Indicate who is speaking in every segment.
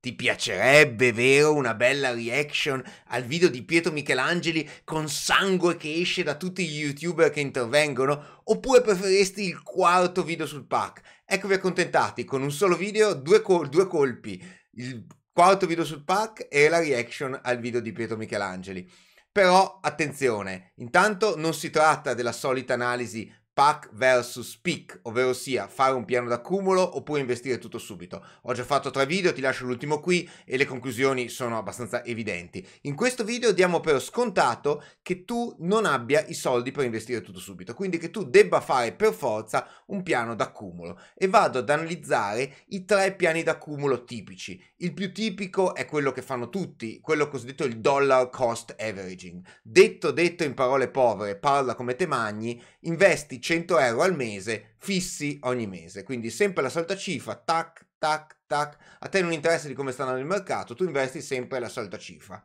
Speaker 1: Ti piacerebbe, vero, una bella reaction al video di Pietro Michelangeli con sangue che esce da tutti gli youtuber che intervengono? Oppure preferesti il quarto video sul pack? Eccovi accontentati, con un solo video, due, col- due colpi. Il quarto video sul pack e la reaction al video di Pietro Michelangeli. Però attenzione, intanto non si tratta della solita analisi pack versus peak, ovvero sia fare un piano d'accumulo oppure investire tutto subito. Ho già fatto tre video, ti lascio l'ultimo qui e le conclusioni sono abbastanza evidenti. In questo video diamo per scontato che tu non abbia i soldi per investire tutto subito, quindi che tu debba fare per forza un piano d'accumulo e vado ad analizzare i tre piani d'accumulo tipici. Il più tipico è quello che fanno tutti, quello cosiddetto il dollar cost averaging. Detto detto in parole povere, parla come te magni, investi 100 euro al mese fissi ogni mese. Quindi sempre la solita cifra, tac, tac, tac. A te non interessa di come sta andando il mercato, tu investi sempre la solita cifra.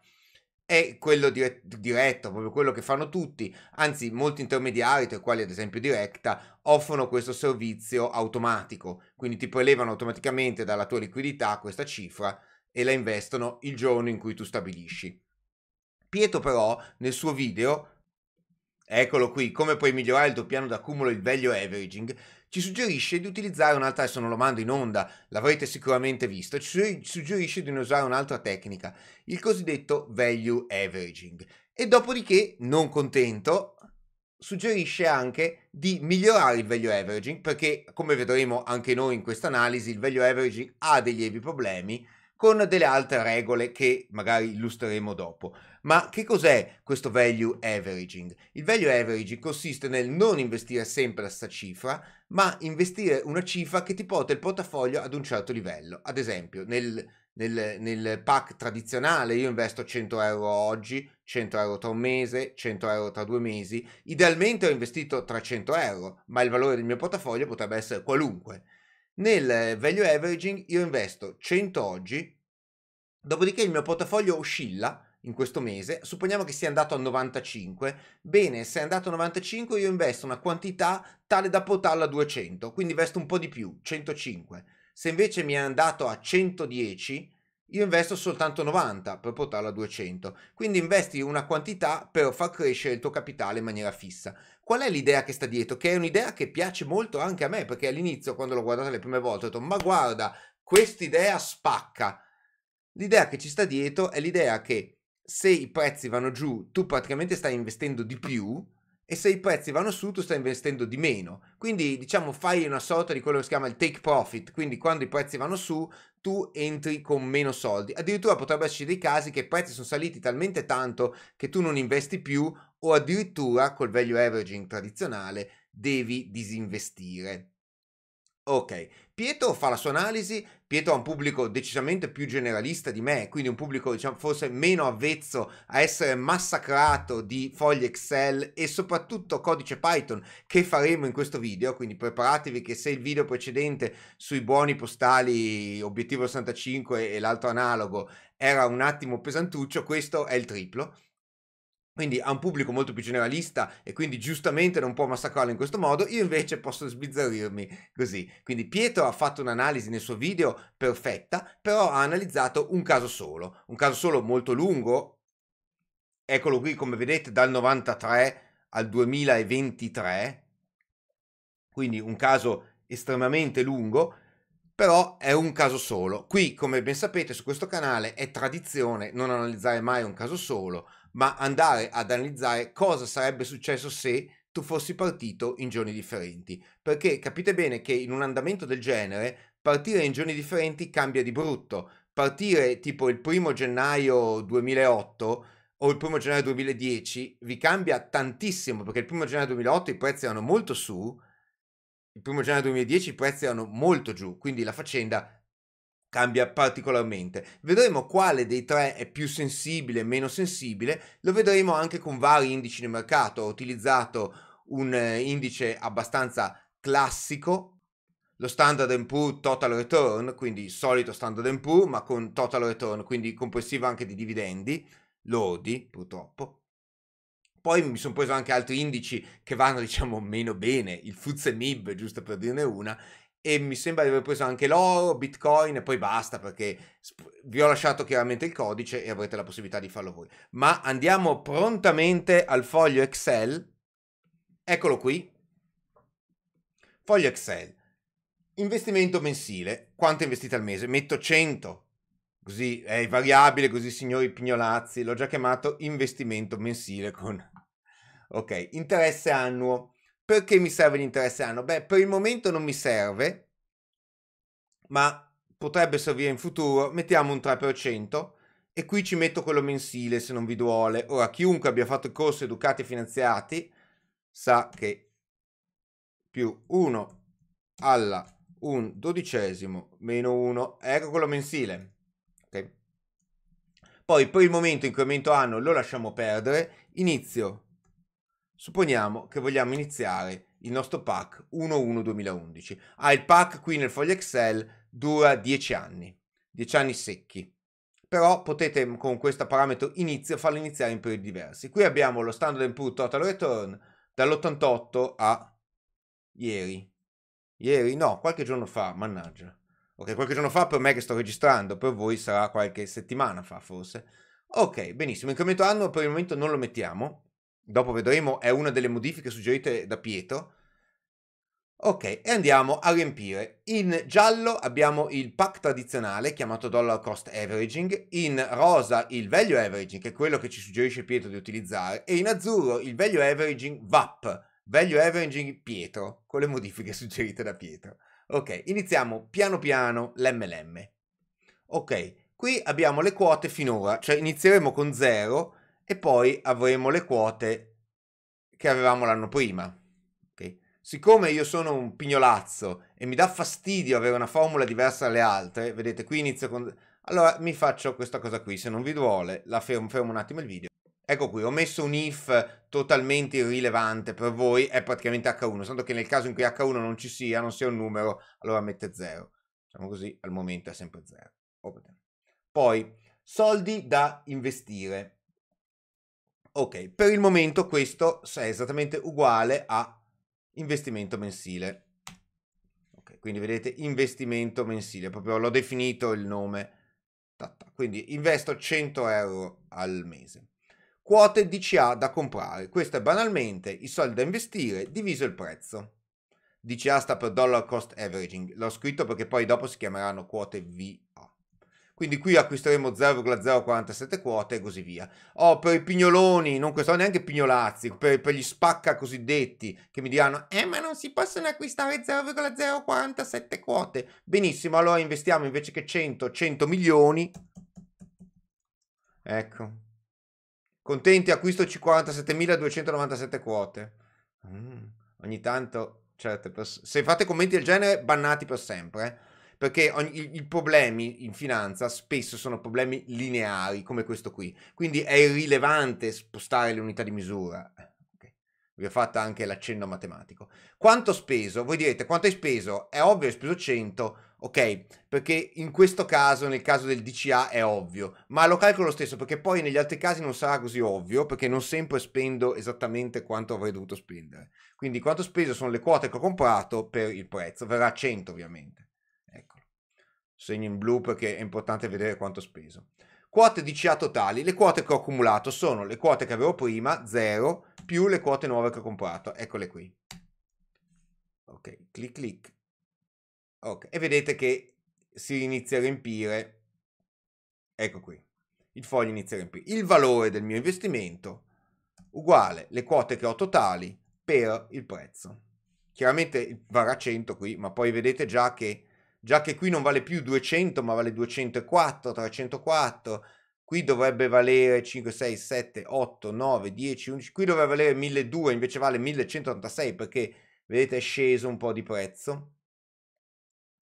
Speaker 1: È quello diretto, diretto, proprio quello che fanno tutti, anzi molti intermediari, tra i quali ad esempio Directa, offrono questo servizio automatico, quindi ti prelevano automaticamente dalla tua liquidità questa cifra e la investono il giorno in cui tu stabilisci. Pietro però nel suo video Eccolo qui, come puoi migliorare il tuo piano d'accumulo il value averaging, ci suggerisce di utilizzare un'altra, adesso non lo mando in onda, l'avrete sicuramente visto, ci suggerisce di usare un'altra tecnica, il cosiddetto value averaging. E dopodiché, non contento, suggerisce anche di migliorare il value averaging, perché come vedremo anche noi in questa analisi, il value averaging ha dei lievi problemi con delle altre regole che magari illustreremo dopo. Ma che cos'è questo value averaging? Il value averaging consiste nel non investire sempre la stessa cifra, ma investire una cifra che ti porta il portafoglio ad un certo livello. Ad esempio, nel, nel, nel pack tradizionale io investo 100 euro oggi, 100 euro tra un mese, 100 euro tra due mesi. Idealmente ho investito 300 euro, ma il valore del mio portafoglio potrebbe essere qualunque. Nel value averaging io investo 100 oggi, dopodiché il mio portafoglio oscilla in questo mese, supponiamo che sia andato a 95, bene, se è andato a 95 io investo una quantità tale da portarla a 200, quindi investo un po' di più, 105. Se invece mi è andato a 110, io investo soltanto 90 per portarla a 200. Quindi investi una quantità per far crescere il tuo capitale in maniera fissa. Qual è l'idea che sta dietro? Che è un'idea che piace molto anche a me, perché all'inizio quando l'ho guardata le prime volte ho detto "Ma guarda, quest'idea spacca". L'idea che ci sta dietro è l'idea che se i prezzi vanno giù, tu praticamente stai investendo di più e se i prezzi vanno su, tu stai investendo di meno. Quindi, diciamo, fai una sorta di quello che si chiama il take profit, quindi quando i prezzi vanno su, tu entri con meno soldi. Addirittura potrebbero esserci dei casi che i prezzi sono saliti talmente tanto che tu non investi più o addirittura col value averaging tradizionale devi disinvestire. Ok, Pietro fa la sua analisi, Pietro ha un pubblico decisamente più generalista di me, quindi un pubblico diciamo, forse meno avvezzo a essere massacrato di foglie Excel e soprattutto codice Python che faremo in questo video, quindi preparatevi che se il video precedente sui buoni postali Obiettivo 65 e l'altro analogo era un attimo pesantuccio, questo è il triplo quindi ha un pubblico molto più generalista e quindi giustamente non può massacrarlo in questo modo, io invece posso sbizzarrirmi così. Quindi Pietro ha fatto un'analisi nel suo video perfetta, però ha analizzato un caso solo, un caso solo molto lungo, eccolo qui come vedete dal 93 al 2023, quindi un caso estremamente lungo, però è un caso solo. Qui, come ben sapete, su questo canale è tradizione non analizzare mai un caso solo, ma andare ad analizzare cosa sarebbe successo se tu fossi partito in giorni differenti. Perché capite bene che in un andamento del genere partire in giorni differenti cambia di brutto. Partire tipo il primo gennaio 2008 o il primo gennaio 2010 vi cambia tantissimo perché il primo gennaio 2008 i prezzi erano molto su il primo gennaio 2010 i prezzi erano molto giù, quindi la faccenda cambia particolarmente. Vedremo quale dei tre è più sensibile meno sensibile, lo vedremo anche con vari indici di mercato. Ho utilizzato un eh, indice abbastanza classico, lo Standard Poor's Total Return, quindi solito Standard Poor's, ma con Total Return, quindi complessiva anche di dividendi, lodi purtroppo, poi mi sono preso anche altri indici che vanno, diciamo, meno bene, il FUZ e MIB, giusto per dirne una, e mi sembra di aver preso anche l'oro, Bitcoin e poi basta perché vi ho lasciato chiaramente il codice e avrete la possibilità di farlo voi. Ma andiamo prontamente al foglio Excel. Eccolo qui. Foglio Excel. Investimento mensile. Quanto investite al mese? Metto 100. Così è variabile, così signori pignolazzi. L'ho già chiamato investimento mensile con Ok, interesse annuo. Perché mi serve l'interesse annuo? Beh, per il momento non mi serve, ma potrebbe servire in futuro. Mettiamo un 3% e qui ci metto quello mensile se non vi duole. Ora, chiunque abbia fatto il corso Educati e Finanziati sa che più 1 alla 1 dodicesimo meno 1, ecco quello mensile. Okay. Poi per il momento incremento anno lo lasciamo perdere, inizio Supponiamo che vogliamo iniziare il nostro pack 1-1-2011. Ah, il pack qui nel foglio Excel dura 10 anni, 10 anni secchi. Però potete con questo parametro inizio farlo iniziare in periodi diversi. Qui abbiamo lo standard input total return dall'88 a ieri. Ieri? No, qualche giorno fa, mannaggia. Ok, qualche giorno fa per me che sto registrando, per voi sarà qualche settimana fa forse. Ok, benissimo, incremento anno per il momento non lo mettiamo, dopo vedremo, è una delle modifiche suggerite da Pietro. Ok, e andiamo a riempire. In giallo abbiamo il pack tradizionale chiamato dollar cost averaging, in rosa il value averaging, che è quello che ci suggerisce Pietro di utilizzare, e in azzurro il value averaging VAP, value averaging Pietro, con le modifiche suggerite da Pietro. Ok, iniziamo piano piano l'MLM. Ok, qui abbiamo le quote finora, cioè inizieremo con 0 e poi avremo le quote che avevamo l'anno prima. Okay? Siccome io sono un pignolazzo e mi dà fastidio avere una formula diversa dalle altre, vedete qui inizio con... Allora mi faccio questa cosa qui, se non vi duole la fermo, fermo un attimo il video. Ecco qui, ho messo un if totalmente irrilevante per voi, è praticamente H1, tanto che nel caso in cui H1 non ci sia, non sia un numero, allora mette 0. Diciamo così, al momento è sempre 0. Poi, soldi da investire. Ok, per il momento questo è esattamente uguale a investimento mensile. Okay, quindi vedete investimento mensile, proprio l'ho definito il nome. Quindi investo 100 euro al mese. Quote DCA da comprare. Questo è banalmente i soldi da investire diviso il prezzo. DCA sta per Dollar Cost Averaging. L'ho scritto perché poi dopo si chiameranno quote V quindi qui acquisteremo 0,047 quote e così via. Oh, per i pignoloni, non questo neanche pignolazzi, per, per, gli spacca cosiddetti che mi diranno eh ma non si possono acquistare 0,047 quote. Benissimo, allora investiamo invece che 100, 100 milioni. Ecco. Contenti, acquisto 57.297 quote. Mm, ogni tanto, certe Se fate commenti del genere, bannati per sempre. Eh perché ogni, i, problemi in finanza spesso sono problemi lineari come questo qui, quindi è irrilevante spostare le unità di misura. Okay. Vi ho fatto anche l'accenno matematico. Quanto speso? Voi direte quanto hai speso? È ovvio, hai speso 100, ok? Perché in questo caso, nel caso del DCA, è ovvio, ma lo calcolo lo stesso perché poi negli altri casi non sarà così ovvio perché non sempre spendo esattamente quanto avrei dovuto spendere. Quindi quanto speso sono le quote che ho comprato per il prezzo, verrà 100 ovviamente segno in blu perché è importante vedere quanto ho speso. Quote di CA totali, le quote che ho accumulato sono le quote che avevo prima, 0, più le quote nuove che ho comprato, eccole qui. Ok, clic clic. Ok, e vedete che si inizia a riempire, ecco qui, il foglio inizia a riempire. Il valore del mio investimento uguale le quote che ho totali per il prezzo. Chiaramente varrà 100 qui, ma poi vedete già che già che qui non vale più 200 ma vale 204, 304, qui dovrebbe valere 5, 6, 7, 8, 9, 10, 11, qui dovrebbe valere 1200 invece vale 1186 perché vedete è sceso un po' di prezzo,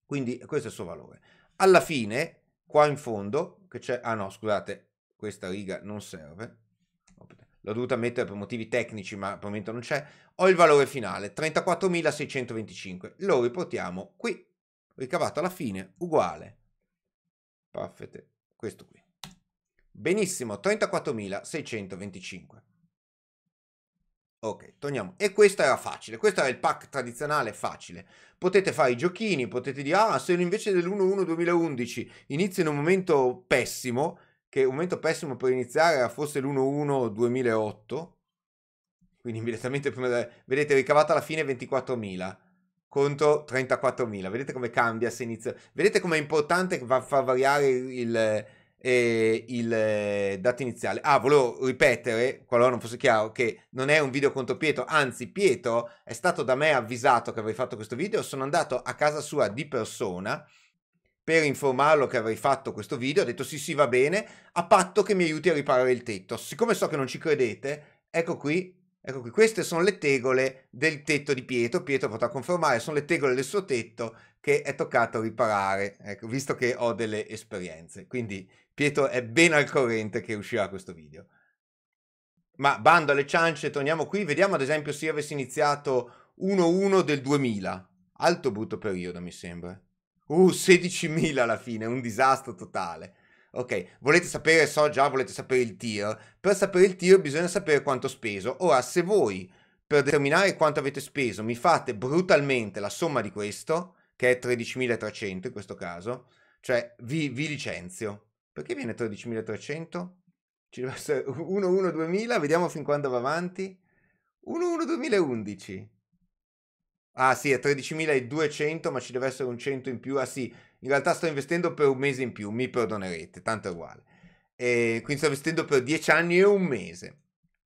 Speaker 1: quindi questo è il suo valore. Alla fine, qua in fondo, che c'è, ah no scusate, questa riga non serve, l'ho dovuta mettere per motivi tecnici, ma per il momento non c'è, ho il valore finale, 34.625. Lo riportiamo qui ricavato alla fine uguale. Perfetto, questo qui. Benissimo, 34.625. Ok, torniamo. E questo era facile, questo era il pack tradizionale facile. Potete fare i giochini, potete dire, ah, se invece dell'1-1 2011 inizio in un momento pessimo, che un momento pessimo per iniziare era forse l'1-1 2008, quindi immediatamente prima, vedete, ricavata alla fine 24.000 contro 34.000. Vedete come cambia se inizia. Vedete come è importante far variare il, eh, il eh, dato iniziale. Ah, volevo ripetere, qualora non fosse chiaro, che non è un video contro Pietro, anzi Pietro è stato da me avvisato che avrei fatto questo video, sono andato a casa sua di persona per informarlo che avrei fatto questo video, Ha detto sì sì va bene, a patto che mi aiuti a riparare il tetto. Siccome so che non ci credete, ecco qui Ecco qui, queste sono le tegole del tetto di Pietro, Pietro potrà confermare, sono le tegole del suo tetto che è toccato riparare, ecco, visto che ho delle esperienze. Quindi Pietro è ben al corrente che uscirà questo video. Ma bando alle ciance, torniamo qui, vediamo ad esempio se io avessi iniziato 1-1 del 2000, alto brutto periodo mi sembra. Uh, 16.000 alla fine, un disastro totale. Ok, volete sapere, so già, volete sapere il tier. Per sapere il tier bisogna sapere quanto ho speso. Ora, se voi per determinare quanto avete speso mi fate brutalmente la somma di questo, che è 13.300 in questo caso, cioè vi, vi licenzio. Perché viene 13.300? Ci deve essere 1, 1, 2000, vediamo fin quando va avanti. 1, 1, 2011. Ah sì, è 13.200, ma ci deve essere un 100 in più. Ah sì, in realtà sto investendo per un mese in più, mi perdonerete, tanto è uguale. E ehm, quindi sto investendo per 10 anni e un mese.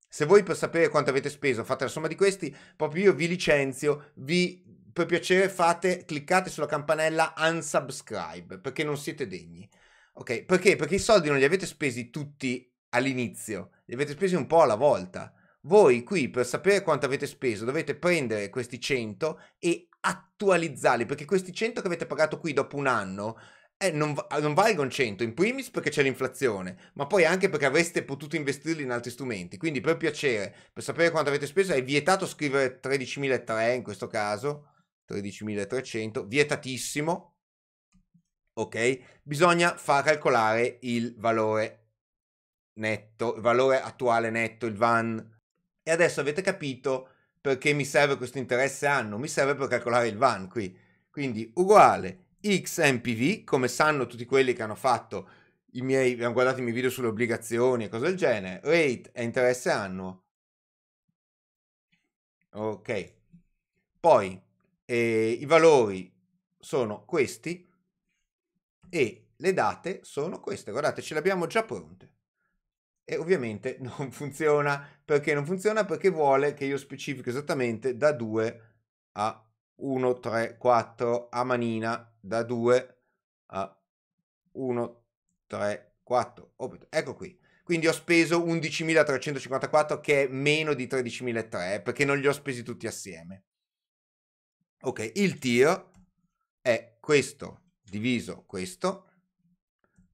Speaker 1: Se voi per sapere quanto avete speso fate la somma di questi, proprio io vi licenzio, vi per piacere fate, cliccate sulla campanella unsubscribe perché non siete degni. Ok, perché? Perché i soldi non li avete spesi tutti all'inizio, li avete spesi un po' alla volta. Voi qui per sapere quanto avete speso dovete prendere questi 100 e attualizzarli, perché questi 100 che avete pagato qui dopo un anno eh, non, non, valgono 100, in primis perché c'è l'inflazione, ma poi anche perché avreste potuto investirli in altri strumenti. Quindi per piacere, per sapere quanto avete speso, è vietato scrivere 13.300 in questo caso, 13.300, vietatissimo, ok? Bisogna far calcolare il valore netto, il valore attuale netto, il VAN. E adesso avete capito perché mi serve questo interesse anno? Mi serve per calcolare il VAN qui. Quindi uguale XMPV, come sanno tutti quelli che hanno fatto i miei, hanno guardato i miei video sulle obbligazioni e cose del genere, rate è interesse annuo. Ok. Poi eh, i valori sono questi e le date sono queste. Guardate, ce le abbiamo già pronte e ovviamente non funziona. Perché non funziona? Perché vuole che io specifico esattamente da 2 a 1, 3, 4 a manina, da 2 a 1, 3, 4. Ecco qui. Quindi ho speso 11.354 che è meno di 13.003 perché non li ho spesi tutti assieme. Ok, il tiro è questo diviso questo,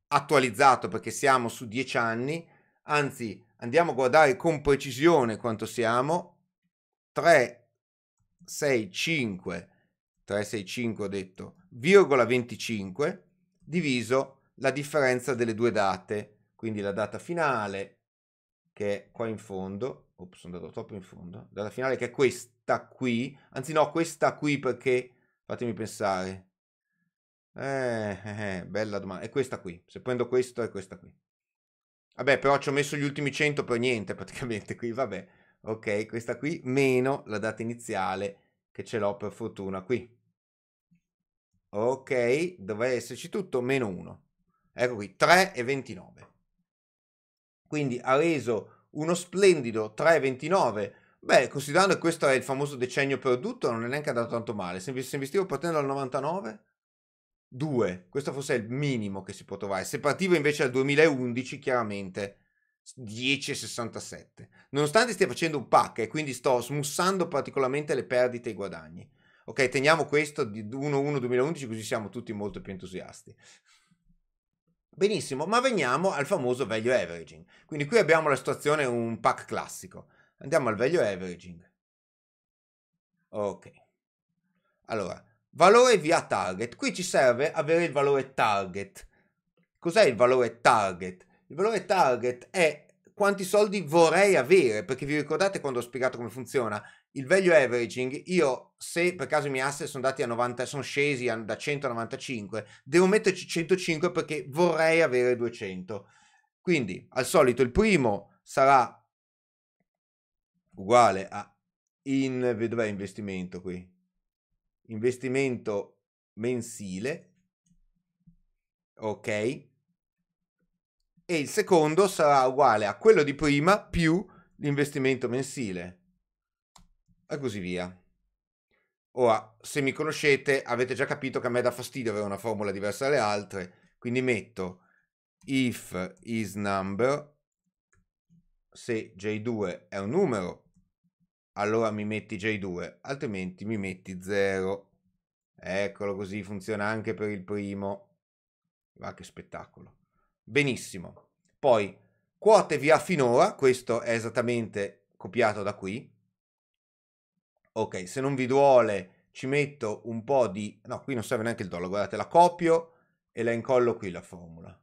Speaker 1: attualizzato perché siamo su 10 anni, anzi andiamo a guardare con precisione quanto siamo 3 6 5 3 6 5 ho detto virgola 25 diviso la differenza delle due date quindi la data finale che è qua in fondo ops sono andato troppo in fondo la data finale che è questa qui anzi no questa qui perché fatemi pensare eh, eh, eh bella domanda. È questa qui. Se prendo questo, è questa qui. Vabbè, però ci ho messo gli ultimi 100 per niente praticamente qui, vabbè. Ok, questa qui meno la data iniziale che ce l'ho per fortuna qui. Ok, doveva esserci tutto meno 1. Ecco qui, 3,29. Quindi ha reso uno splendido 3,29. Beh, considerando che questo è il famoso decennio perduto, non è neanche andato tanto male. Se, se investivo partendo dal 99 2. Questo forse è il minimo che si può trovare. Se partivo invece al 2011, chiaramente 10,67. Nonostante stia facendo un pack e quindi sto smussando particolarmente le perdite e i guadagni. Ok, teniamo questo di 1-1-2011 così siamo tutti molto più entusiasti. Benissimo, ma veniamo al famoso value averaging. Quindi qui abbiamo la situazione un pack classico. Andiamo al value averaging. Ok. Allora, Valore via target. Qui ci serve avere il valore target. Cos'è il valore target? Il valore target è quanti soldi vorrei avere, perché vi ricordate quando ho spiegato come funziona? Il value averaging, io se per caso i miei asset sono, dati a 90, sono scesi da 195, devo metterci 105 perché vorrei avere 200. Quindi, al solito, il primo sarà uguale a in, dov'è investimento qui? investimento mensile, ok? E il secondo sarà uguale a quello di prima più l'investimento mensile, e così via. Ora, se mi conoscete, avete già capito che a me dà fastidio avere una formula diversa dalle altre, quindi metto if is number, se J2 è un numero, allora mi metti J2, altrimenti mi metti 0. Eccolo così, funziona anche per il primo. Ma che spettacolo. Benissimo. Poi, quote via finora, questo è esattamente copiato da qui. Ok, se non vi duole ci metto un po' di... No, qui non serve neanche il dollaro, guardate, la copio e la incollo qui la formula.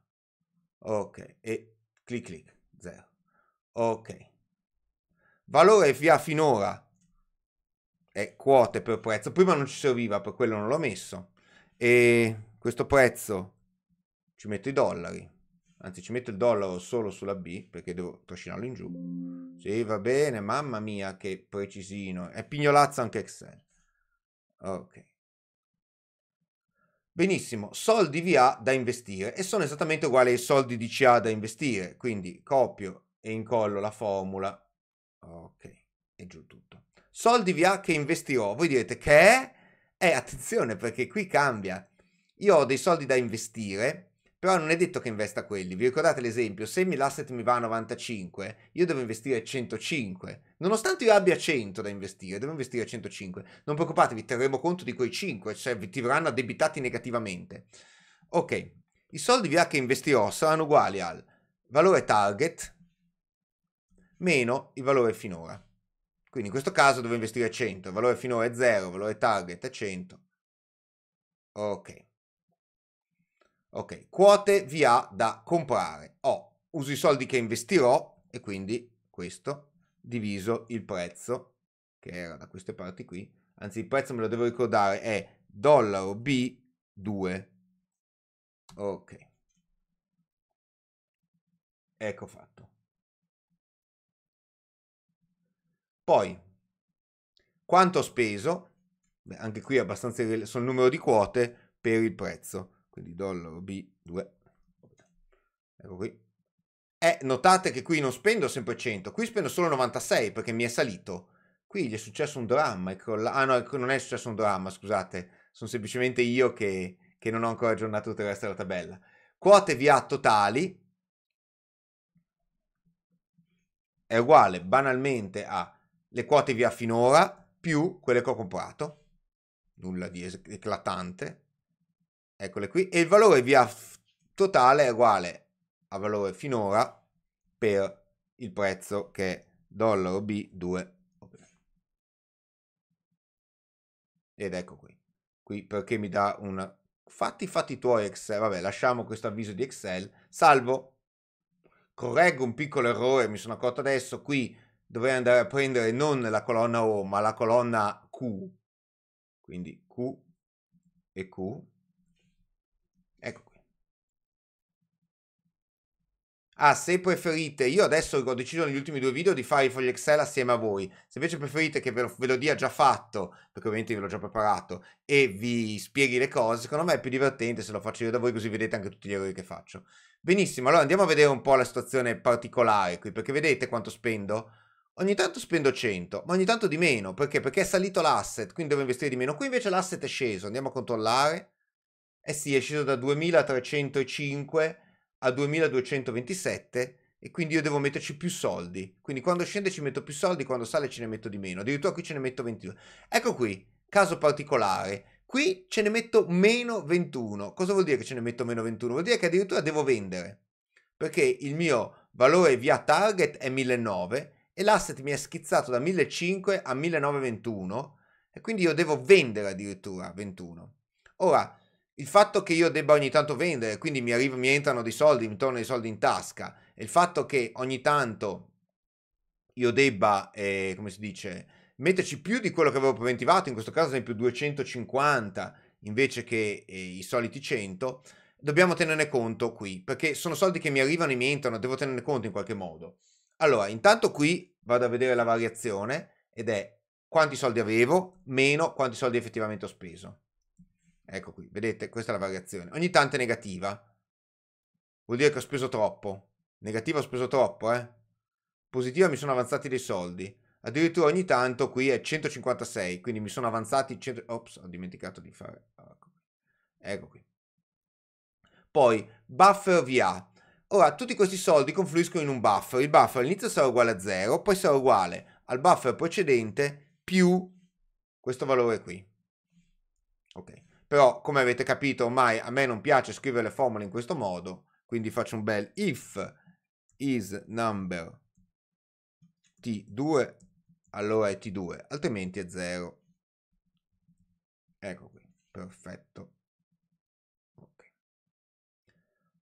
Speaker 1: Ok, e clic clic, 0. Ok. Valore via finora è quote per prezzo. Prima non ci serviva, per quello non l'ho messo. E questo prezzo ci metto i dollari. Anzi, ci metto il dollaro solo sulla B perché devo trascinarlo in giù. Sì, va bene, mamma mia, che precisino. È pignolazzo anche Excel. Ok. Benissimo, soldi VA da investire e sono esattamente uguali ai soldi di CA da investire, quindi copio e incollo la formula Ok, è giù tutto. Soldi via che investirò. Voi direte che è? Eh, attenzione perché qui cambia. Io ho dei soldi da investire, però non è detto che investa quelli. Vi ricordate l'esempio? Se l'asset mi va a 95, io devo investire 105. Nonostante io abbia 100 da investire, devo investire 105. Non preoccupatevi, terremo conto di quei 5, cioè ti verranno addebitati negativamente. Ok, i soldi via che investirò saranno uguali al valore target meno il valore finora. Quindi in questo caso devo investire 100, il valore finora è 0, il valore target è 100. Ok. Ok, quote VA da comprare. Ho, uso i soldi che investirò e quindi questo diviso il prezzo, che era da queste parti qui. Anzi, il prezzo me lo devo ricordare, è dollaro B2. Ok. Ecco fatto. Poi, quanto ho speso, Beh, anche qui è abbastanza il numero di quote per il prezzo, quindi dollaro B2, ecco qui. Eh, notate che qui non spendo sempre 100, qui spendo solo 96 perché mi è salito. Qui gli è successo un dramma, crolla... ah no, non è successo un dramma, scusate, sono semplicemente io che, che non ho ancora aggiornato tutto il resto della tabella. Quote via totali è uguale banalmente a le quote via finora più quelle che ho comprato. Nulla di eclatante. Eccole qui. E il valore via totale è uguale al valore finora per il prezzo che è dollaro B2. Ed ecco qui. Qui perché mi dà un... Fatti fatti tuoi Excel. Vabbè, lasciamo questo avviso di Excel. Salvo. Correggo un piccolo errore, mi sono accorto adesso. Qui dovrei andare a prendere non la colonna O, ma la colonna Q, quindi Q e Q, ecco qui. Ah, se preferite, io adesso ho deciso negli ultimi due video di fare i fogli Excel assieme a voi, se invece preferite che ve lo, ve lo dia già fatto, perché ovviamente ve l'ho già preparato, e vi spieghi le cose, secondo me è più divertente se lo faccio io da voi, così vedete anche tutti gli errori che faccio. Benissimo, allora andiamo a vedere un po' la situazione particolare qui, perché vedete quanto spendo? ogni tanto spendo 100, ma ogni tanto di meno, perché? Perché è salito l'asset, quindi devo investire di meno. Qui invece l'asset è sceso, andiamo a controllare. Eh sì, è sceso da 2305 a 2227 e quindi io devo metterci più soldi. Quindi quando scende ci metto più soldi, quando sale ce ne metto di meno. Addirittura qui ce ne metto 22. Ecco qui, caso particolare. Qui ce ne metto meno 21. Cosa vuol dire che ce ne metto meno 21? Vuol dire che addirittura devo vendere. Perché il mio valore via target è 1900 e l'asset mi è schizzato da 1.500 a 1.921 e quindi io devo vendere addirittura 21. Ora, il fatto che io debba ogni tanto vendere, quindi mi, arriva, mi entrano dei soldi, mi tornano dei soldi in tasca, e il fatto che ogni tanto io debba, eh, come si dice, metterci più di quello che avevo preventivato, in questo caso ad esempio 250 invece che eh, i soliti 100, dobbiamo tenerne conto qui, perché sono soldi che mi arrivano e mi entrano, devo tenerne conto in qualche modo. Allora, intanto qui vado a vedere la variazione ed è quanti soldi avevo meno quanti soldi effettivamente ho speso. Ecco qui, vedete, questa è la variazione. Ogni tanto è negativa. Vuol dire che ho speso troppo. Negativa ho speso troppo, eh. Positiva mi sono avanzati dei soldi. Addirittura ogni tanto qui è 156, quindi mi sono avanzati 100... Ops, ho dimenticato di fare... Ecco qui. Ecco qui. Poi, buffer VA. Ora, tutti questi soldi confluiscono in un buffer. Il buffer all'inizio sarà uguale a 0, poi sarà uguale al buffer precedente più questo valore qui. Ok. Però, come avete capito, ormai a me non piace scrivere le formule in questo modo, quindi faccio un bel if is number t2, allora è t2, altrimenti è 0. Ecco qui, perfetto.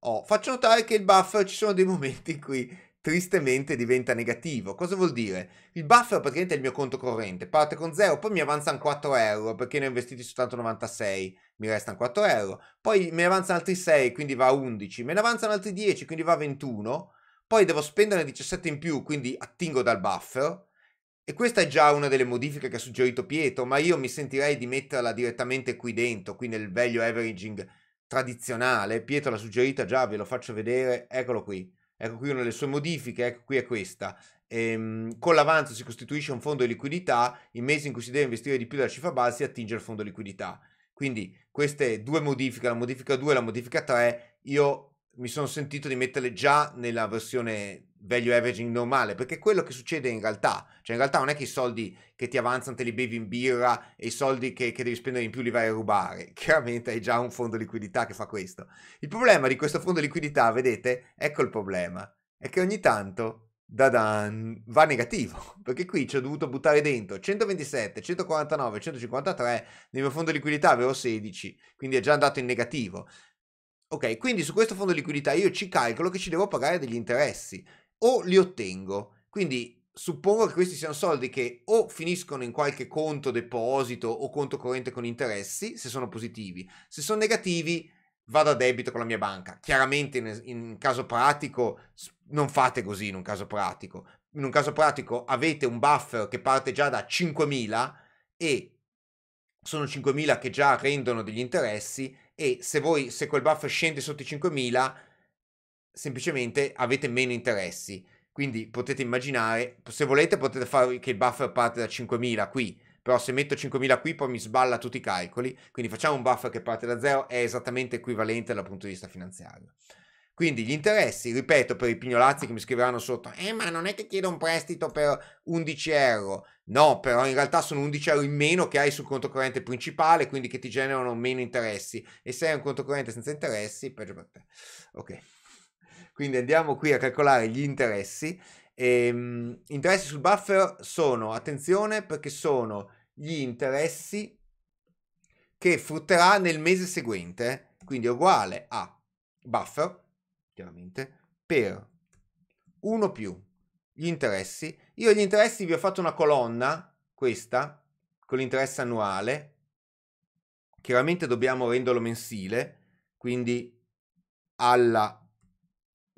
Speaker 1: Oh, faccio notare che il buffer ci sono dei momenti in cui tristemente diventa negativo. Cosa vuol dire? Il buffer praticamente è il mio conto corrente, parte con 0, poi mi avanzano 4 euro perché ne ho investiti soltanto 96, mi restano 4 euro, poi me ne avanzano altri 6, quindi va a 11, me ne avanzano altri 10, quindi va a 21, poi devo spendere 17 in più, quindi attingo dal buffer. E questa è già una delle modifiche che ha suggerito Pietro, ma io mi sentirei di metterla direttamente qui dentro, qui nel value averaging tradizionale, Pietro l'ha suggerita già, ve lo faccio vedere, eccolo qui, ecco qui una delle sue modifiche, ecco qui è questa. Ehm, con l'avanzo si costituisce un fondo di liquidità, in mesi in cui si deve investire di più della cifra base si attinge al fondo di liquidità. Quindi queste due modifiche, la modifica 2 e la modifica 3, io mi sono sentito di metterle già nella versione value averaging normale, perché è quello che succede in realtà, cioè in realtà non è che i soldi che ti avanzano te li bevi in birra e i soldi che, che, devi spendere in più li vai a rubare, chiaramente hai già un fondo liquidità che fa questo. Il problema di questo fondo liquidità, vedete, ecco il problema, è che ogni tanto dadan, va negativo, perché qui ci ho dovuto buttare dentro 127, 149, 153, nel mio fondo liquidità avevo 16, quindi è già andato in negativo. Ok, quindi su questo fondo liquidità io ci calcolo che ci devo pagare degli interessi, o li ottengo. Quindi suppongo che questi siano soldi che o finiscono in qualche conto deposito o conto corrente con interessi, se sono positivi. Se sono negativi, vado a debito con la mia banca. Chiaramente in, in caso pratico non fate così in un caso pratico. In un caso pratico avete un buffer che parte già da 5.000 e sono 5.000 che già rendono degli interessi e se, voi, se quel buffer scende sotto i 5.000 semplicemente avete meno interessi. Quindi potete immaginare, se volete potete fare che il buffer parte da 5000 qui, però se metto 5000 qui poi mi sballa tutti i calcoli, quindi facciamo un buffer che parte da zero, è esattamente equivalente dal punto di vista finanziario. Quindi gli interessi, ripeto, per i pignolazzi che mi scriveranno sotto, eh ma non è che chiedo un prestito per 11 euro, no, però in realtà sono 11 euro in meno che hai sul conto corrente principale, quindi che ti generano meno interessi, e se hai un conto corrente senza interessi, peggio per te. Ok. Quindi andiamo qui a calcolare gli interessi. Ehm, interessi sul buffer sono, attenzione, perché sono gli interessi che frutterà nel mese seguente, quindi uguale a buffer, chiaramente, per 1 più gli interessi. Io gli interessi vi ho fatto una colonna, questa, con l'interesse annuale. Chiaramente dobbiamo renderlo mensile, quindi alla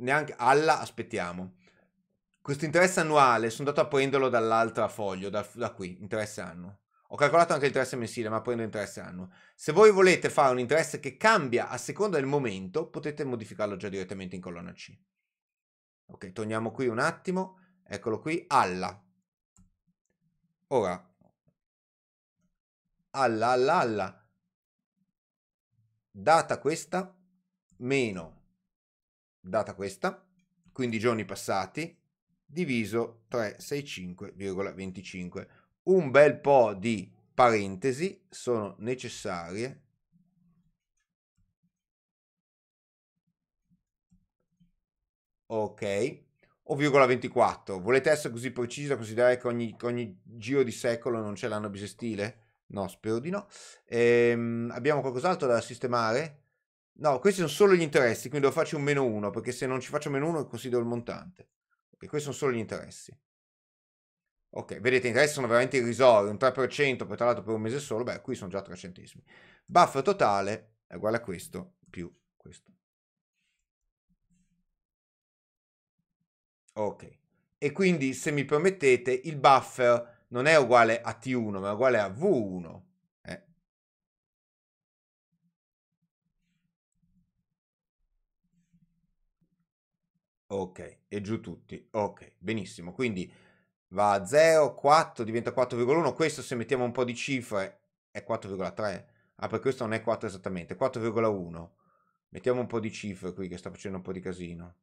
Speaker 1: neanche alla aspettiamo. Questo interesse annuale sono andato a prenderlo dall'altra foglio, da, da qui, interesse annuo. Ho calcolato anche l'interesse mensile, ma prendo interesse annuo. Se voi volete fare un interesse che cambia a seconda del momento, potete modificarlo già direttamente in colonna C. Ok, torniamo qui un attimo. Eccolo qui, alla. Ora, alla, alla, alla. Data questa, meno data questa, 15 giorni passati, diviso 365,25. Un bel po' di parentesi sono necessarie ok, o virgola 24. Volete essere così precisi da considerare che ogni, ogni giro di secolo non c'è l'anno bisestile? No, spero di no. Ehm, abbiamo qualcos'altro da sistemare? No, questi sono solo gli interessi, quindi devo farci un meno 1, perché se non ci faccio meno 1 considero il montante. Ok, questi sono solo gli interessi. Ok, vedete, gli interessi sono veramente irrisori, un 3%, per, tra l'altro per un mese solo, beh, qui sono già 3 centesimi. Buff totale è uguale a questo più questo. Ok, e quindi se mi permettete, il buffer non è uguale a T1, ma è uguale a V1. ok, e giù tutti, ok, benissimo, quindi va a 0, 4, diventa 4,1, questo se mettiamo un po' di cifre è 4,3, ah per questo non è 4 esattamente, 4,1, mettiamo un po' di cifre qui che sta facendo un po' di casino,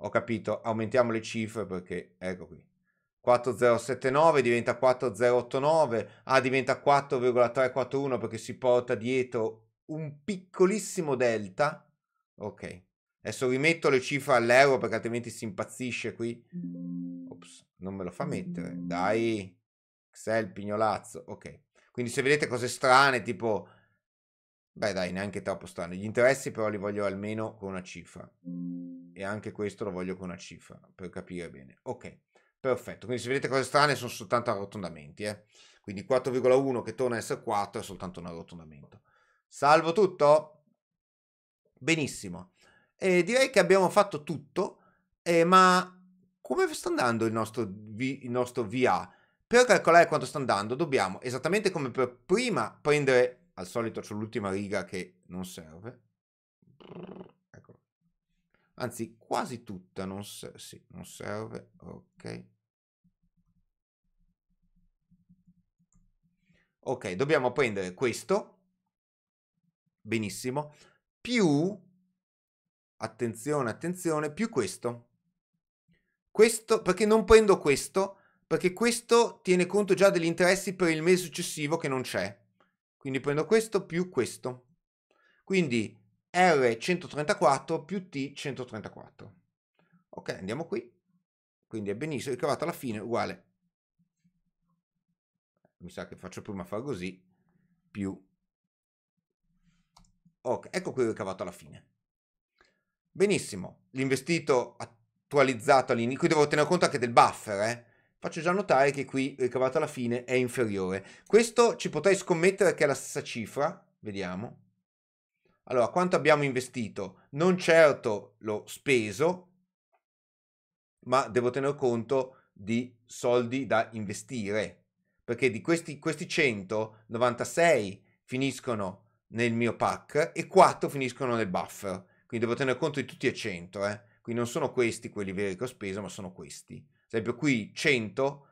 Speaker 1: ho capito, aumentiamo le cifre perché, ecco qui, 4079 diventa 4089, ah diventa 4,341 perché si porta dietro un piccolissimo delta, ok, Adesso rimetto le cifre all'euro perché altrimenti si impazzisce qui. Ops, non me lo fa mettere. Dai, Excel, pignolazzo. Ok. Quindi se vedete cose strane, tipo... Beh dai, neanche troppo strane. Gli interessi però li voglio almeno con una cifra. E anche questo lo voglio con una cifra, per capire bene. Ok, perfetto. Quindi se vedete cose strane sono soltanto arrotondamenti. Eh? Quindi 4,1 che torna a essere 4 è soltanto un arrotondamento. Salvo tutto? Benissimo. Eh, direi che abbiamo fatto tutto, eh, ma come sta andando il nostro, vi, il nostro VA? Per calcolare quanto sta andando dobbiamo, esattamente come per prima, prendere, al solito c'è l'ultima riga che non serve, Eccolo. anzi quasi tutta non, ser- sì, non serve, ok. Ok, dobbiamo prendere questo, benissimo, più attenzione, attenzione, più questo. Questo, perché non prendo questo, perché questo tiene conto già degli interessi per il mese successivo che non c'è. Quindi prendo questo più questo. Quindi R134 più T134. Ok, andiamo qui. Quindi è benissimo, ricavato alla fine uguale. Mi sa che faccio prima fare così, più. Ok, ecco qui ricavato alla fine. Benissimo, l'investito attualizzato all'inizio, qui devo tenere conto anche del buffer, eh? faccio già notare che qui eh, ricavato alla fine è inferiore. Questo ci potrei scommettere che è la stessa cifra, vediamo. Allora, quanto abbiamo investito? Non certo l'ho speso, ma devo tener conto di soldi da investire, perché di questi, questi 196 finiscono nel mio pack e 4 finiscono nel buffer quindi devo tenere conto di tutti e 100, eh. Quindi non sono questi quelli veri che ho speso, ma sono questi. Ad esempio qui 100,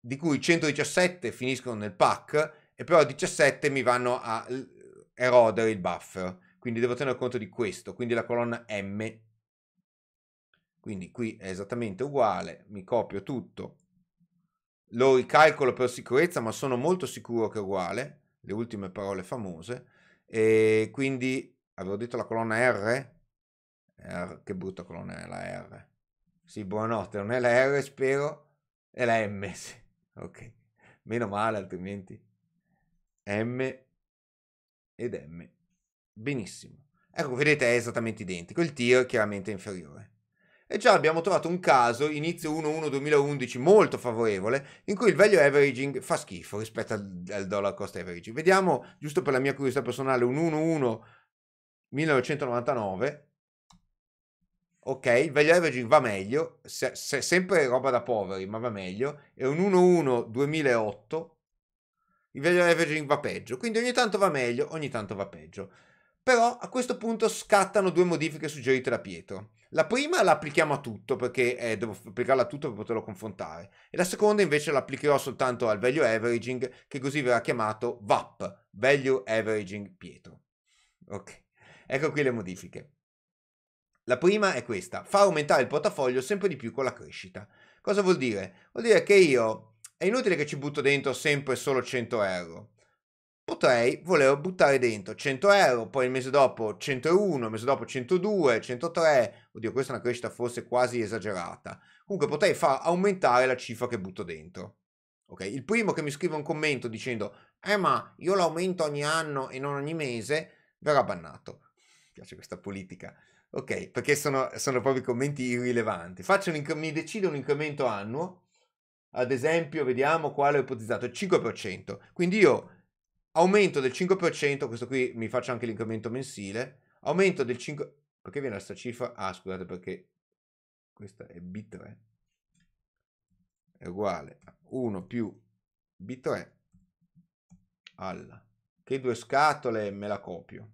Speaker 1: di cui 117 finiscono nel pack e però 17 mi vanno a erodere il buffer. Quindi devo tenere conto di questo, quindi la colonna M. Quindi qui è esattamente uguale, mi copio tutto, lo ricalcolo per sicurezza, ma sono molto sicuro che è uguale, le ultime parole famose, e quindi Avevo detto la colonna R? R che brutta colonna è la R. Sì, buonanotte, non è la R spero, è la M. Sì. Ok, meno male altrimenti. M ed M. Benissimo. Ecco, vedete è esattamente identico, il tir è chiaramente inferiore. E già abbiamo trovato un caso, inizio 1-1-2011, molto favorevole, in cui il value averaging fa schifo rispetto al, al dollar cost averaging. Vediamo, giusto per la mia curiosità personale, un 1-1 1999. Ok, il value averaging va meglio, se, se, sempre roba da poveri, ma va meglio. È un 1-1 2008. Il value averaging va peggio, quindi ogni tanto va meglio, ogni tanto va peggio. Però a questo punto scattano due modifiche suggerite da Pietro. La prima la applichiamo a tutto perché eh, devo applicarla a tutto per poterlo confrontare. E la seconda invece la applicherò soltanto al value averaging che così verrà chiamato VAP, value averaging Pietro. Ok. Ecco qui le modifiche. La prima è questa, fa aumentare il portafoglio sempre di più con la crescita. Cosa vuol dire? Vuol dire che io è inutile che ci butto dentro sempre solo 100 euro. Potrei voler buttare dentro 100 euro, poi il mese dopo 101, il mese dopo 102, 103. Oddio, questa è una crescita forse quasi esagerata. Comunque potrei far aumentare la cifra che butto dentro. Ok, il primo che mi scrive un commento dicendo "Eh, ma io l'aumento ogni anno e non ogni mese" verrà bannato piace questa politica. Ok, perché sono, sono proprio commenti irrilevanti. Faccio un inc- mi decido un incremento annuo, ad esempio, vediamo quale ho ipotizzato, 5%. Quindi io aumento del 5%, questo qui mi faccio anche l'incremento mensile, aumento del 5%, perché viene questa cifra? Ah, scusate perché questa è B3, è uguale a 1 più B3 alla... Che due scatole me la copio.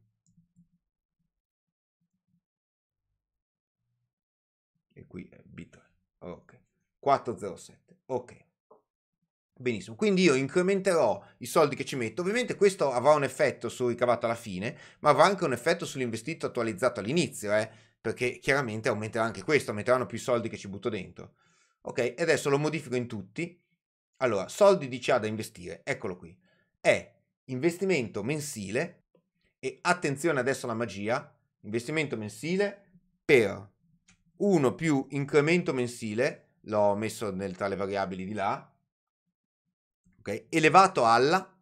Speaker 1: 407. Ok. Benissimo, quindi io incrementerò i soldi che ci metto, ovviamente questo avrà un effetto sul ricavato alla fine, ma avrà anche un effetto sull'investito attualizzato all'inizio, eh? perché chiaramente aumenterà anche questo, aumenteranno più soldi che ci butto dentro. Ok, e adesso lo modifico in tutti. Allora, soldi di CA da investire, eccolo qui. È investimento mensile e attenzione adesso alla magia, investimento mensile per 1 più incremento mensile l'ho messo nel, tra le variabili di là, ok? Elevato alla,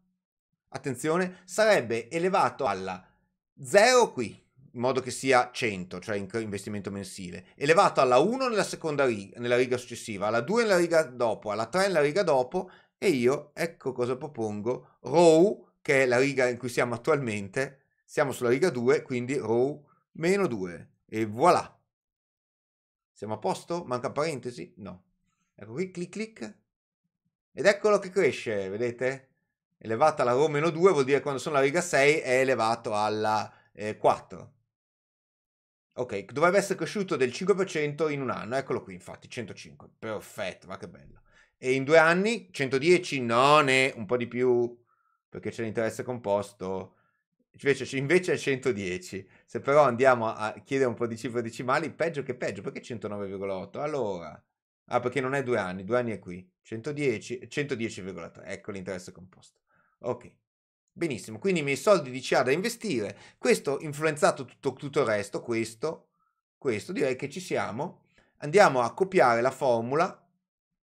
Speaker 1: attenzione, sarebbe elevato alla 0 qui, in modo che sia 100, cioè investimento mensile, elevato alla 1 nella seconda riga, nella riga successiva, alla 2 nella riga dopo, alla 3 nella riga dopo, e io ecco cosa propongo, row, che è la riga in cui siamo attualmente, siamo sulla riga 2, quindi row meno 2, e voilà. Siamo a posto? Manca parentesi? No. Ecco qui, clic clic. Ed eccolo che cresce, vedete? Elevata alla rho meno 2 vuol dire quando sono alla riga 6 è elevato alla eh, 4. Ok, dovrebbe essere cresciuto del 5% in un anno, eccolo qui infatti, 105. Perfetto, ma che bello. E in due anni, 110, non è un po' di più, perché c'è l'interesse composto, invece, invece è 110. Se però andiamo a chiedere un po' di cifre decimali, peggio che peggio, perché 109,8? Allora, ah, perché non è due anni, due anni è qui, 110, 110,3, ecco l'interesse composto. Ok, benissimo, quindi i miei soldi di CA da investire, questo influenzato tutto, tutto il resto, questo, questo, direi che ci siamo. Andiamo a copiare la formula,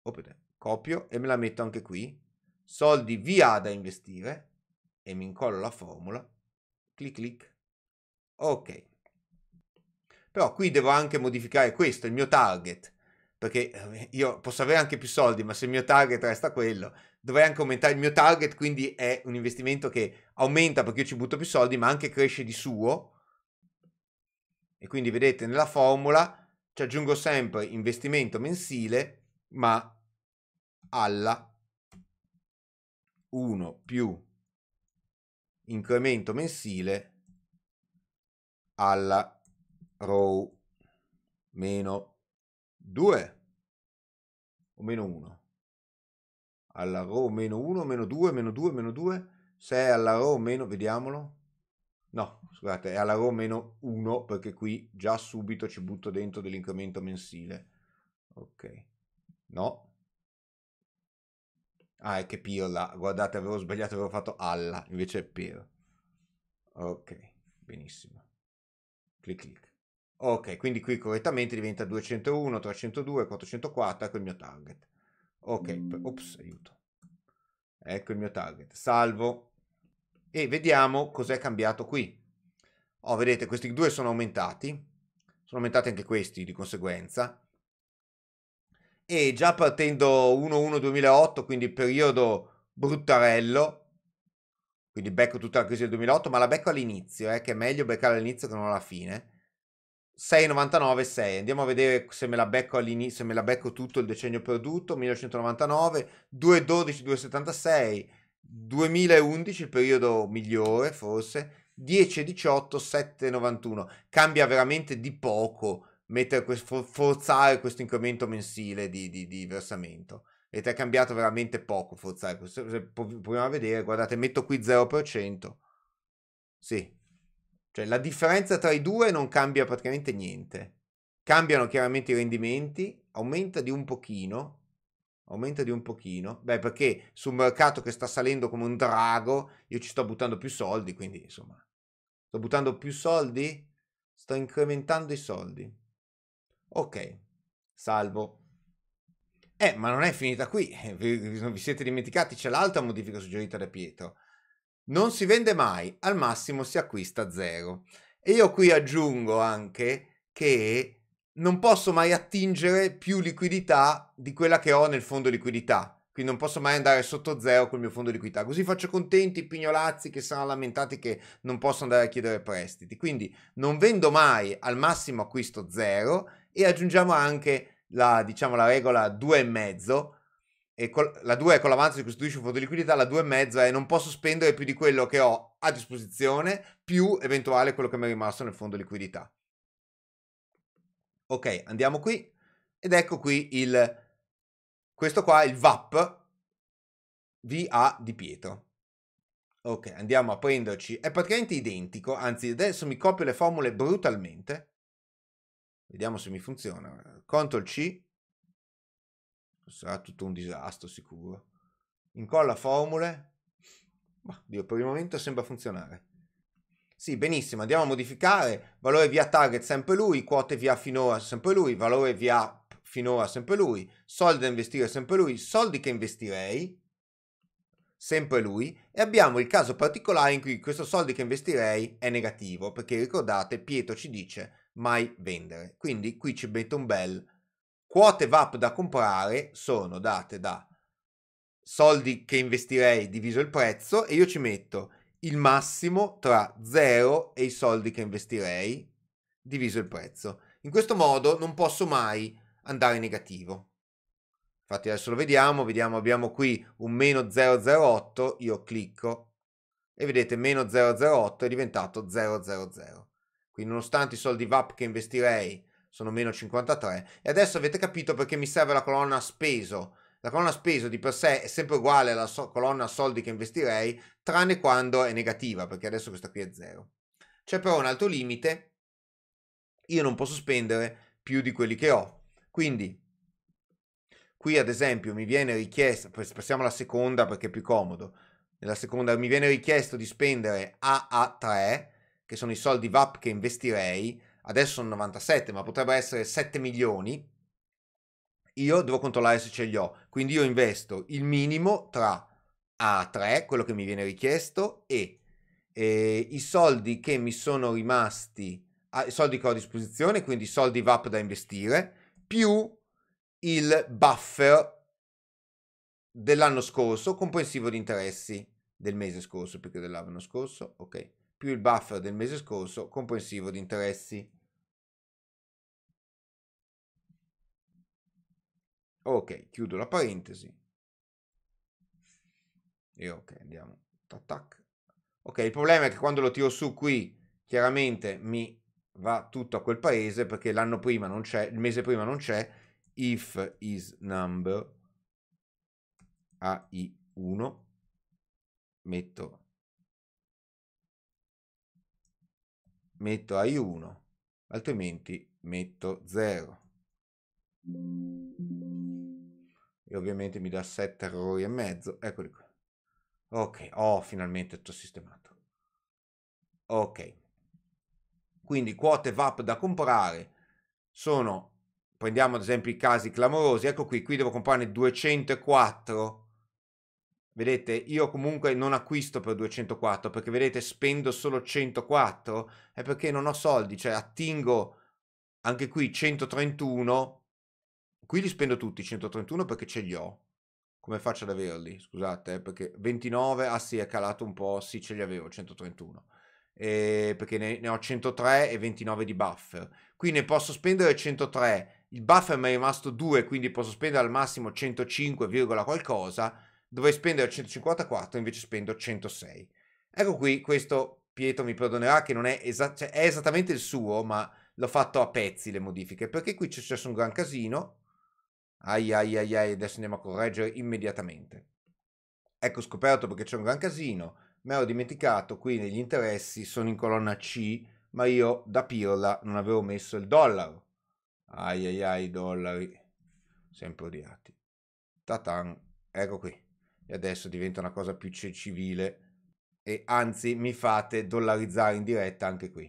Speaker 1: Opete. copio e me la metto anche qui, soldi via da investire, e mi incollo la formula clic clic ok però qui devo anche modificare questo il mio target perché eh, io posso avere anche più soldi ma se il mio target resta quello dovrei anche aumentare il mio target quindi è un investimento che aumenta perché io ci butto più soldi ma anche cresce di suo e quindi vedete nella formula ci aggiungo sempre investimento mensile ma alla 1 più incremento mensile alla row meno 2 o meno 1 alla row meno 1 meno 2 meno 2 meno 2 se è alla row meno vediamolo no scusate è alla row meno 1 perché qui già subito ci butto dentro dell'incremento mensile ok no Ah, è che Pirla. Guardate, avevo sbagliato, avevo fatto alla, invece è Pirla. Ok, benissimo. Clic clic. Ok, quindi qui correttamente diventa 201, 302, 404, ecco il mio target. Ok, ops, aiuto. Ecco il mio target. Salvo. E vediamo cos'è cambiato qui. Oh, vedete, questi due sono aumentati. Sono aumentati anche questi di conseguenza e già partendo 1-1-2008, quindi periodo bruttarello, quindi becco tutta la crisi del 2008, ma la becco all'inizio, eh, che è meglio beccare all'inizio che non alla fine. 6,99, 6. Andiamo a vedere se me la becco all'inizio, se me la becco tutto il decennio perduto, 1999, 2,12, 2,76, 2011, il periodo migliore forse, 10,18, 7,91. Cambia veramente di poco mettere questo, forzare questo incremento mensile di, di, di versamento. Vedete, è cambiato veramente poco forzare questo. Proviamo a vedere, guardate, metto qui 0%. Sì. Cioè la differenza tra i due non cambia praticamente niente. Cambiano chiaramente i rendimenti, aumenta di un pochino, aumenta di un pochino. Beh, perché su un mercato che sta salendo come un drago, io ci sto buttando più soldi, quindi insomma, sto buttando più soldi, sto incrementando i soldi. Ok, salvo. Eh, ma non è finita qui, vi, vi siete dimenticati, c'è l'altra modifica suggerita da Pietro. Non si vende mai, al massimo si acquista zero. E io qui aggiungo anche che non posso mai attingere più liquidità di quella che ho nel fondo liquidità. Quindi non posso mai andare sotto zero col mio fondo liquidità. Così faccio contenti i pignolazzi che saranno lamentati che non posso andare a chiedere prestiti. Quindi non vendo mai al massimo acquisto zero e aggiungiamo anche la, diciamo, la regola 2,5 e col, la 2 è con l'avanzo si costituisce un fondo di liquidità, la 2,5 è non posso spendere più di quello che ho a disposizione più eventuale quello che mi è rimasto nel fondo liquidità. Ok, andiamo qui ed ecco qui il questo qua il VAP VA di Pietro. Ok, andiamo a prenderci, è praticamente identico, anzi adesso mi copio le formule brutalmente Vediamo se mi funziona. Ctrl C. Sarà tutto un disastro sicuro. Incolla formule. Ma Dio, per il momento sembra funzionare. Sì, benissimo, andiamo a modificare. Valore via target sempre lui, quote via finora sempre lui, valore via finora sempre lui, soldi da investire sempre lui, soldi che investirei sempre lui e abbiamo il caso particolare in cui questo soldi che investirei è negativo perché ricordate Pietro ci dice mai vendere. Quindi qui ci metto un bel quote VAP da comprare sono date da soldi che investirei diviso il prezzo e io ci metto il massimo tra 0 e i soldi che investirei diviso il prezzo. In questo modo non posso mai andare negativo. Infatti adesso lo vediamo, vediamo abbiamo qui un meno 008, io clicco e vedete meno 008 è diventato 000. Quindi nonostante i soldi VAP che investirei sono meno 53. E adesso avete capito perché mi serve la colonna speso. La colonna speso di per sé è sempre uguale alla so- colonna soldi che investirei, tranne quando è negativa, perché adesso questa qui è zero C'è però un altro limite, io non posso spendere più di quelli che ho. Quindi, qui ad esempio mi viene richiesto passiamo alla seconda perché è più comodo, nella seconda mi viene richiesto di spendere AA3, che sono i soldi VAP che investirei, adesso sono 97, ma potrebbero essere 7 milioni, io devo controllare se ce li ho. Quindi io investo il minimo tra A3, quello che mi viene richiesto, e, e i soldi che mi sono rimasti, i soldi che ho a disposizione, quindi i soldi VAP da investire, più il buffer dell'anno scorso comprensivo di interessi del mese scorso più che dell'anno scorso, ok più il buffer del mese scorso comprensivo di interessi. Ok, chiudo la parentesi. E ok, andiamo. Tac, Ok, il problema è che quando lo tiro su qui, chiaramente mi va tutto a quel paese perché l'anno prima non c'è, il mese prima non c'è. If is number AI1 metto metto I1, altrimenti metto 0. E ovviamente mi dà 7 errori e mezzo, eccoli qua. Ok, oh, finalmente tutto sistemato. Ok. Quindi quote VAP da comprare sono, prendiamo ad esempio i casi clamorosi, ecco qui, qui devo comprarne 204 Vedete, io comunque non acquisto per 204 perché vedete spendo solo 104 è perché non ho soldi, cioè attingo anche qui 131. Qui li spendo tutti 131 perché ce li ho. Come faccio ad averli? Scusate, eh, perché 29, ah sì, è calato un po', sì, ce li avevo 131. Eh, perché ne, ne ho 103 e 29 di buffer. Qui ne posso spendere 103. Il buffer mi è rimasto 2, quindi posso spendere al massimo 105, qualcosa dovrei spendere 154, invece spendo 106. Ecco qui, questo Pietro mi perdonerà che non è, esa- cioè, è esattamente il suo, ma l'ho fatto a pezzi le modifiche, perché qui c'è successo un gran casino. Ai ai ai ai, adesso andiamo a correggere immediatamente. Ecco scoperto perché c'è un gran casino, mi ero dimenticato, qui negli interessi sono in colonna C, ma io da pirla non avevo messo il dollaro. Ai ai ai, dollari, sempre odiati. Tatan, ecco qui e adesso diventa una cosa più civile e anzi mi fate dollarizzare in diretta anche qui.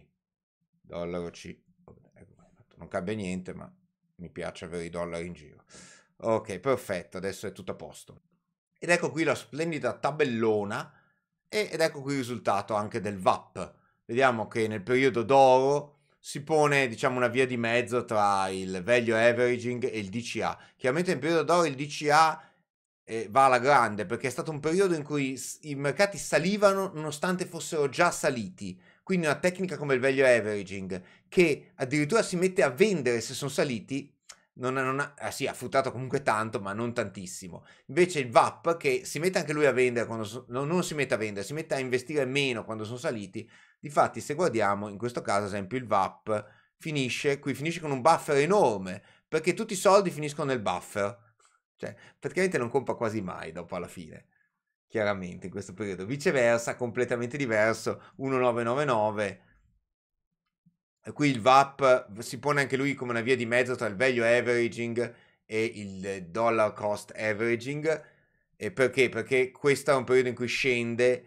Speaker 1: Dollaro C. Ecco, non cambia niente, ma mi piace avere i dollari in giro. Ok, perfetto, adesso è tutto a posto. Ed ecco qui la splendida tabellona ed ecco qui il risultato anche del VAP. Vediamo che nel periodo d'oro si pone diciamo una via di mezzo tra il value averaging e il DCA. Chiaramente nel periodo d'oro il DCA eh, va alla grande perché è stato un periodo in cui i mercati salivano nonostante fossero già saliti. Quindi una tecnica come il value averaging che addirittura si mette a vendere se sono saliti, non ha, non ha, ah sì, ha fruttato comunque tanto, ma non tantissimo. Invece il VAP che si mette anche lui a vendere quando so, no, non si mette a vendere, si mette a investire meno quando sono saliti. Difatti, se guardiamo in questo caso, ad esempio, il VAP finisce qui, finisce con un buffer enorme perché tutti i soldi finiscono nel buffer cioè, praticamente non compra quasi mai dopo alla fine, chiaramente in questo periodo. Viceversa, completamente diverso, 1999. Qui il VAP si pone anche lui come una via di mezzo tra il value averaging e il dollar cost averaging. E perché? Perché questo è un periodo in cui scende,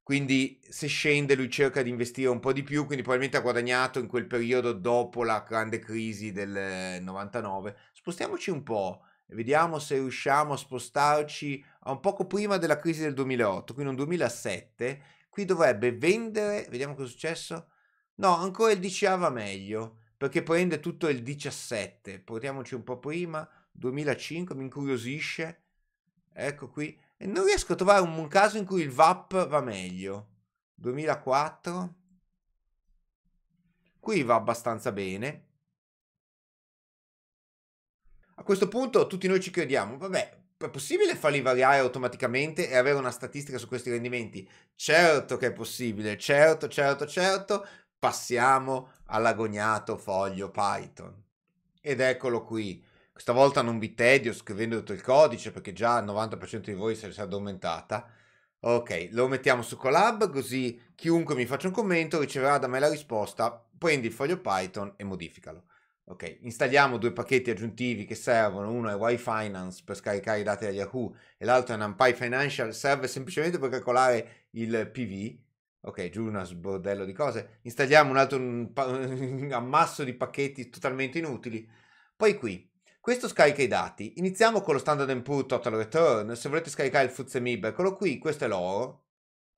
Speaker 1: quindi se scende lui cerca di investire un po' di più, quindi probabilmente ha guadagnato in quel periodo dopo la grande crisi del 99. Spostiamoci un po' vediamo se riusciamo a spostarci a un poco prima della crisi del 2008, quindi un 2007, qui dovrebbe vendere, vediamo cosa è successo, no, ancora il DCA va meglio, perché prende tutto il 17, portiamoci un po' prima, 2005, mi incuriosisce, ecco qui, e non riesco a trovare un caso in cui il VAP va meglio, 2004, qui va abbastanza bene, a questo punto tutti noi ci crediamo, vabbè, è possibile farli variare automaticamente e avere una statistica su questi rendimenti? Certo che è possibile, certo, certo, certo. Passiamo all'agognato foglio Python. Ed eccolo qui. Questa volta non vi tedio scrivendo tutto il codice perché già il 90% di voi se ne è addormentata. Ok, lo mettiamo su Collab così chiunque mi faccia un commento riceverà da me la risposta, prendi il foglio Python e modificalo. Ok, installiamo due pacchetti aggiuntivi che servono, uno è YFinance per scaricare i dati da Yahoo e l'altro è NumPy Financial, serve semplicemente per calcolare il PV, ok, giù un bordello di cose, installiamo un altro un un ammasso di pacchetti totalmente inutili, poi qui, questo scarica i dati, iniziamo con lo standard input total return, se volete scaricare il FTSE MIB, eccolo qui, questo è l'oro,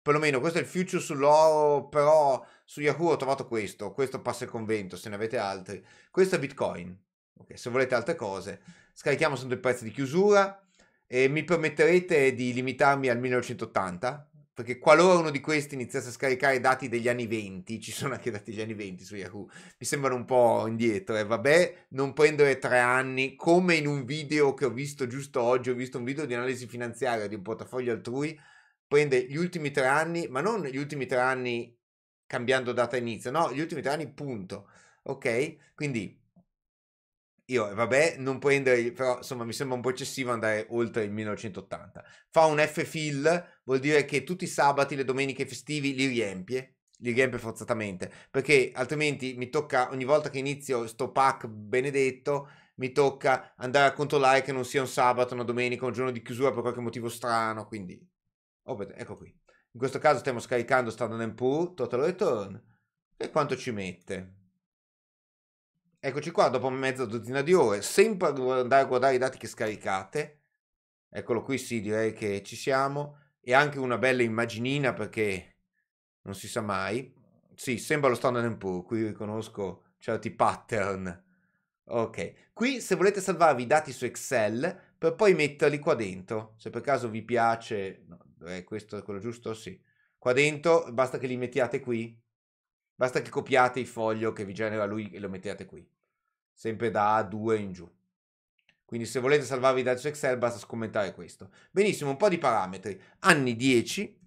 Speaker 1: perlomeno questo è il future sull'oro, però su Yahoo ho trovato questo, questo passa il convento, se ne avete altri, questo è Bitcoin, okay, se volete altre cose, scarichiamo sotto il prezzo di chiusura e mi permetterete di limitarmi al 1980, perché qualora uno di questi iniziasse a scaricare dati degli anni 20, ci sono anche dati degli anni 20 su Yahoo, mi sembrano un po' indietro, e eh, vabbè, non prendere tre anni, come in un video che ho visto giusto oggi, ho visto un video di analisi finanziaria di un portafoglio altrui, prende gli ultimi tre anni, ma non gli ultimi tre anni cambiando data inizio, no, gli ultimi tre anni punto, ok? Quindi io, vabbè, non prendere, però insomma mi sembra un po' eccessivo andare oltre il 1980. Fa un F-fill, vuol dire che tutti i sabati, le domeniche festivi li riempie, li riempie forzatamente, perché altrimenti mi tocca, ogni volta che inizio sto pack benedetto, mi tocca andare a controllare che non sia un sabato, una domenica, un giorno di chiusura per qualche motivo strano, quindi Open, oh, ecco qui. In questo caso stiamo scaricando Standard and Poor, Total Return, e quanto ci mette. Eccoci qua, dopo mezza dozzina di ore, sempre andare a guardare i dati che scaricate. Eccolo qui, sì, direi che ci siamo. E anche una bella immaginina perché non si sa mai. Sì, sembra lo Standard Poor, qui riconosco certi pattern. Ok, qui se volete salvarvi i dati su Excel per poi metterli qua dentro, se per caso vi piace, no, dicendo, eh, questo è quello giusto? Sì. Qua dentro basta che li mettiate qui, basta che copiate il foglio che vi genera lui e lo mettiate qui, sempre da A2 in giù. Quindi se volete salvarvi da Excel basta scommentare questo. Benissimo, un po' di parametri. Anni 10.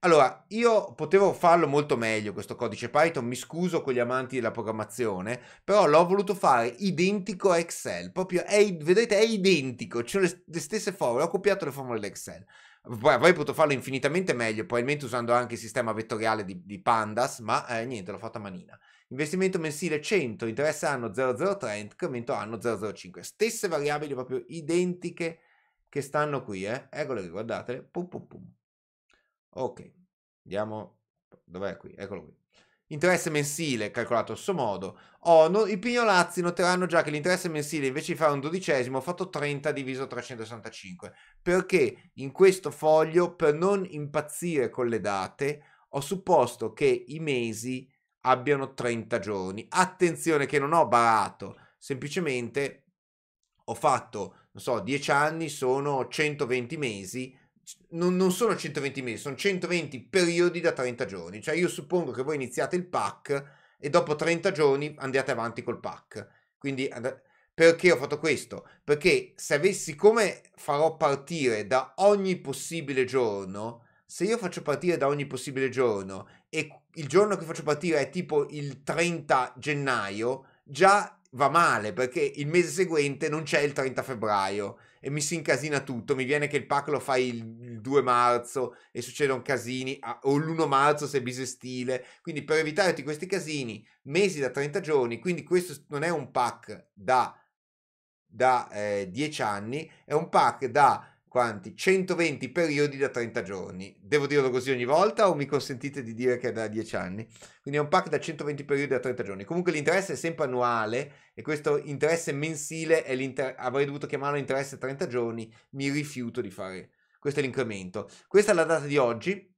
Speaker 1: Allora, io potevo farlo molto meglio questo codice Python, mi scuso con gli amanti della programmazione, però l'ho voluto fare identico a Excel, proprio è, vedete è identico, cioè le, le stesse formule, ho copiato le formule da Excel avrei potuto farlo infinitamente meglio, probabilmente usando anche il sistema vettoriale di, di Pandas, ma eh, niente, l'ho fatta a manina. Investimento mensile 100, interesse anno 003, incremento anno 005. Stesse variabili proprio identiche che stanno qui, eh. Eccole qui, Pum, pum, pum. Ok, andiamo. Dov'è qui? Eccolo qui. Interesse mensile calcolato grosso modo. Oh, no, I pignolazzi noteranno già che l'interesse mensile invece di fare un dodicesimo ha fatto 30 diviso 365 perché in questo foglio per non impazzire con le date ho supposto che i mesi abbiano 30 giorni. Attenzione che non ho barato, semplicemente ho fatto, non so, 10 anni sono 120 mesi, non, non, sono 120 mesi, sono 120 periodi da 30 giorni. Cioè io suppongo che voi iniziate il pack e dopo 30 giorni andate avanti col pack. Quindi perché ho fatto questo? Perché se avessi, come farò partire da ogni possibile giorno, se io faccio partire da ogni possibile giorno e il giorno che faccio partire è tipo il 30 gennaio, già va male perché il mese seguente non c'è il 30 febbraio e mi si incasina tutto. Mi viene che il pack lo fai il 2 marzo e succedono casini, o l'1 marzo se è bisestile. Quindi per evitarti questi casini, mesi da 30 giorni, quindi questo non è un pack da, da eh, 10 anni, è un pack da quanti? 120 periodi da 30 giorni. Devo dirlo così ogni volta o mi consentite di dire che è da 10 anni? Quindi è un pack da 120 periodi da 30 giorni. Comunque l'interesse è sempre annuale e questo interesse mensile è l'inter- avrei dovuto chiamarlo interesse 30 giorni, mi rifiuto di fare. Questo è l'incremento. Questa è la data di oggi.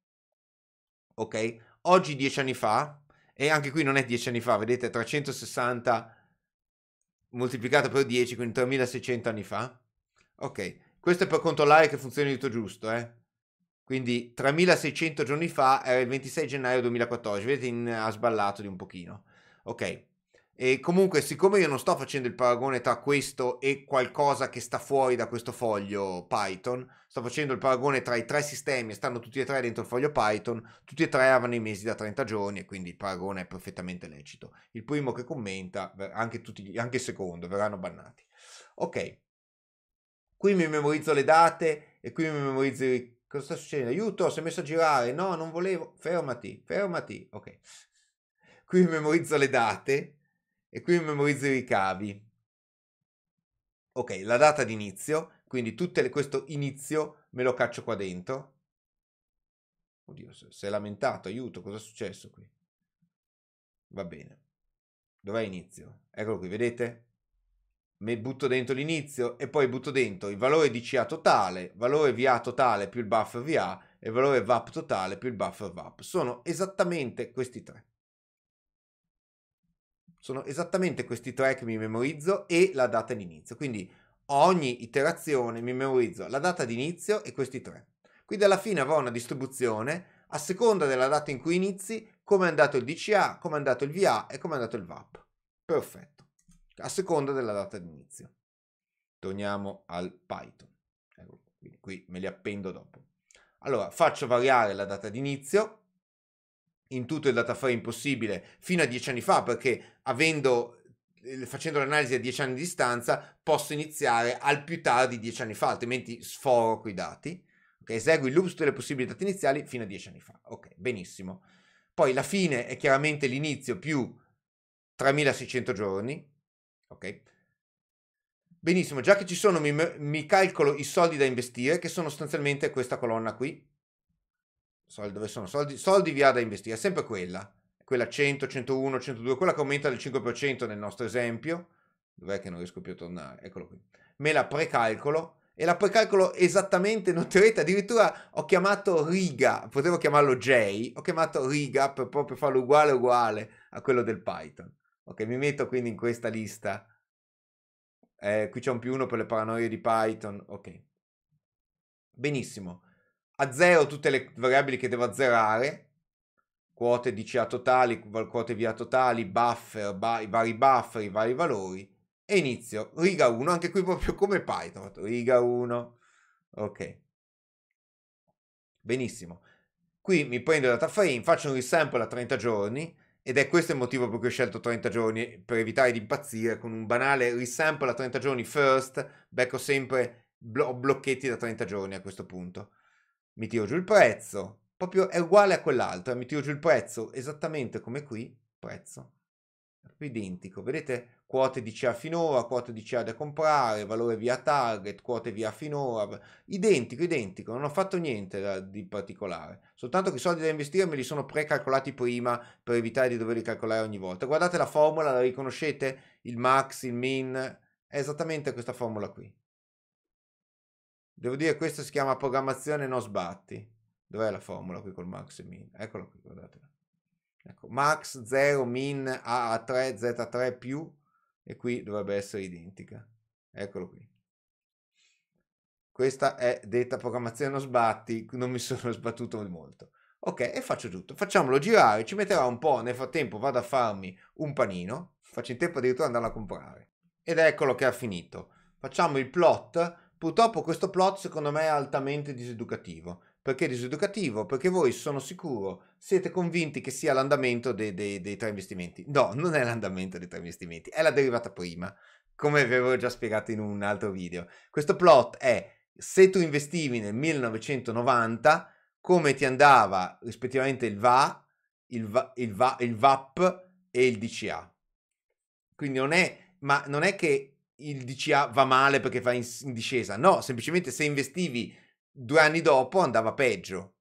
Speaker 1: Ok? Oggi 10 anni fa e anche qui non è 10 anni fa, vedete 360 moltiplicato per 10, quindi 3600 anni fa. Ok, questo è per controllare che funzioni tutto giusto, eh. Quindi 3600 giorni fa era il 26 gennaio 2014, vedete in, ha sballato di un pochino. Ok. E comunque, siccome io non sto facendo il paragone tra questo e qualcosa che sta fuori da questo foglio Python, sto facendo il paragone tra i tre sistemi e stanno tutti e tre dentro il foglio Python, tutti e tre avevano i mesi da 30 giorni e quindi il paragone è perfettamente lecito. Il primo che commenta, anche, tutti, anche il secondo, verranno bannati. Ok qui mi memorizzo le date e qui mi memorizzo i... Cosa sta succedendo? Aiuto, si è messo a girare. No, non volevo. Fermati, fermati. Ok. Qui mi memorizzo le date e qui mi memorizzo i ricavi. Ok, la data d'inizio quindi tutto questo inizio me lo caccio qua dentro. Oddio, si è lamentato, aiuto, cosa è successo qui? Va bene. Dov'è inizio? Eccolo qui, vedete? mi butto dentro l'inizio e poi butto dentro il valore di CA totale, valore VA totale più il buffer VA e valore VAP totale più il buffer VAP. Sono esattamente questi tre. Sono esattamente questi tre che mi memorizzo e la data d'inizio. Quindi ogni iterazione mi memorizzo la data d'inizio e questi tre. Quindi alla fine avrò una distribuzione a seconda della data in cui inizi, come è andato il DCA, come è andato il VA e come è andato il VAP. Perfetto a seconda della data d'inizio. Torniamo al Python. Ecco, qui, me li appendo dopo. Allora, faccio variare la data d'inizio in tutto il data frame possibile fino a 10 anni fa, perché avendo, eh, facendo l'analisi a 10 anni di distanza posso iniziare al più tardi 10 anni fa, altrimenti sforo quei dati. Okay, esegui il loop delle possibili date iniziali fino a 10 anni fa. Ok, benissimo. Poi la fine è chiaramente l'inizio più 3600 giorni, Ok? Benissimo, già che ci sono mi, mi calcolo i soldi da investire che sono sostanzialmente questa colonna qui. Soldi, dove sono? Soldi, soldi via da investire, è sempre quella. Quella 100, 101, 102, quella che aumenta del 5% nel nostro esempio. Dov'è che non riesco più a tornare? Eccolo qui. Me la precalcolo e la precalcolo esattamente, noterete, addirittura ho chiamato riga, potevo chiamarlo J, ho chiamato riga per proprio farlo uguale uguale a quello del Python. Ok, mi metto quindi in questa lista. Eh, qui c'è un più uno per le paranoie di Python. Ok. Benissimo. Azzero tutte le variabili che devo azzerare. Quote di CA totali, quote via totali, buffer, ba- i vari buffer, i vari valori. E inizio. Riga 1, anche qui proprio come Python. Riga 1. Ok. Benissimo. Qui mi prendo il data frame, faccio un resample a 30 giorni ed è questo il motivo per cui ho scelto 30 giorni, per evitare di impazzire con un banale resample a 30 giorni first, becco sempre blo- blocchetti da 30 giorni a questo punto. Mi tiro giù il prezzo, proprio è uguale a quell'altro, eh, mi tiro giù il prezzo esattamente come qui, prezzo identico. Vedete quote di CA finora, quote di CA da comprare, valore via target, quote via finora, identico, identico, non ho fatto niente di particolare, soltanto che i soldi da investire me li sono precalcolati prima per evitare di doverli calcolare ogni volta. Guardate la formula, la riconoscete? Il max, il min, è esattamente questa formula qui. Devo dire questo si chiama programmazione non sbatti. Dov'è la formula qui col max e min? Eccola qui, guardatela. Ecco, max 0 min a 3 z3 più e qui dovrebbe essere identica. Eccolo qui. Questa è detta programmazione non sbatti, non mi sono sbattuto molto. Ok, e faccio tutto. Facciamolo girare, ci metterà un po', nel frattempo vado a farmi un panino, faccio in tempo addirittura andarlo a comprare. Ed eccolo che ha finito. Facciamo il plot, purtroppo questo plot secondo me è altamente diseducativo perché è diseducativo, perché voi sono sicuro, siete convinti che sia l'andamento dei, dei, dei tre investimenti. No, non è l'andamento dei tre investimenti, è la derivata prima, come avevo già spiegato in un altro video. Questo plot è se tu investivi nel 1990, come ti andava rispettivamente il VA, il, Va, il, Va, il VAP e il DCA. Quindi non è, ma non è che il DCA va male perché va in, in discesa, no, semplicemente se investivi due anni dopo andava peggio.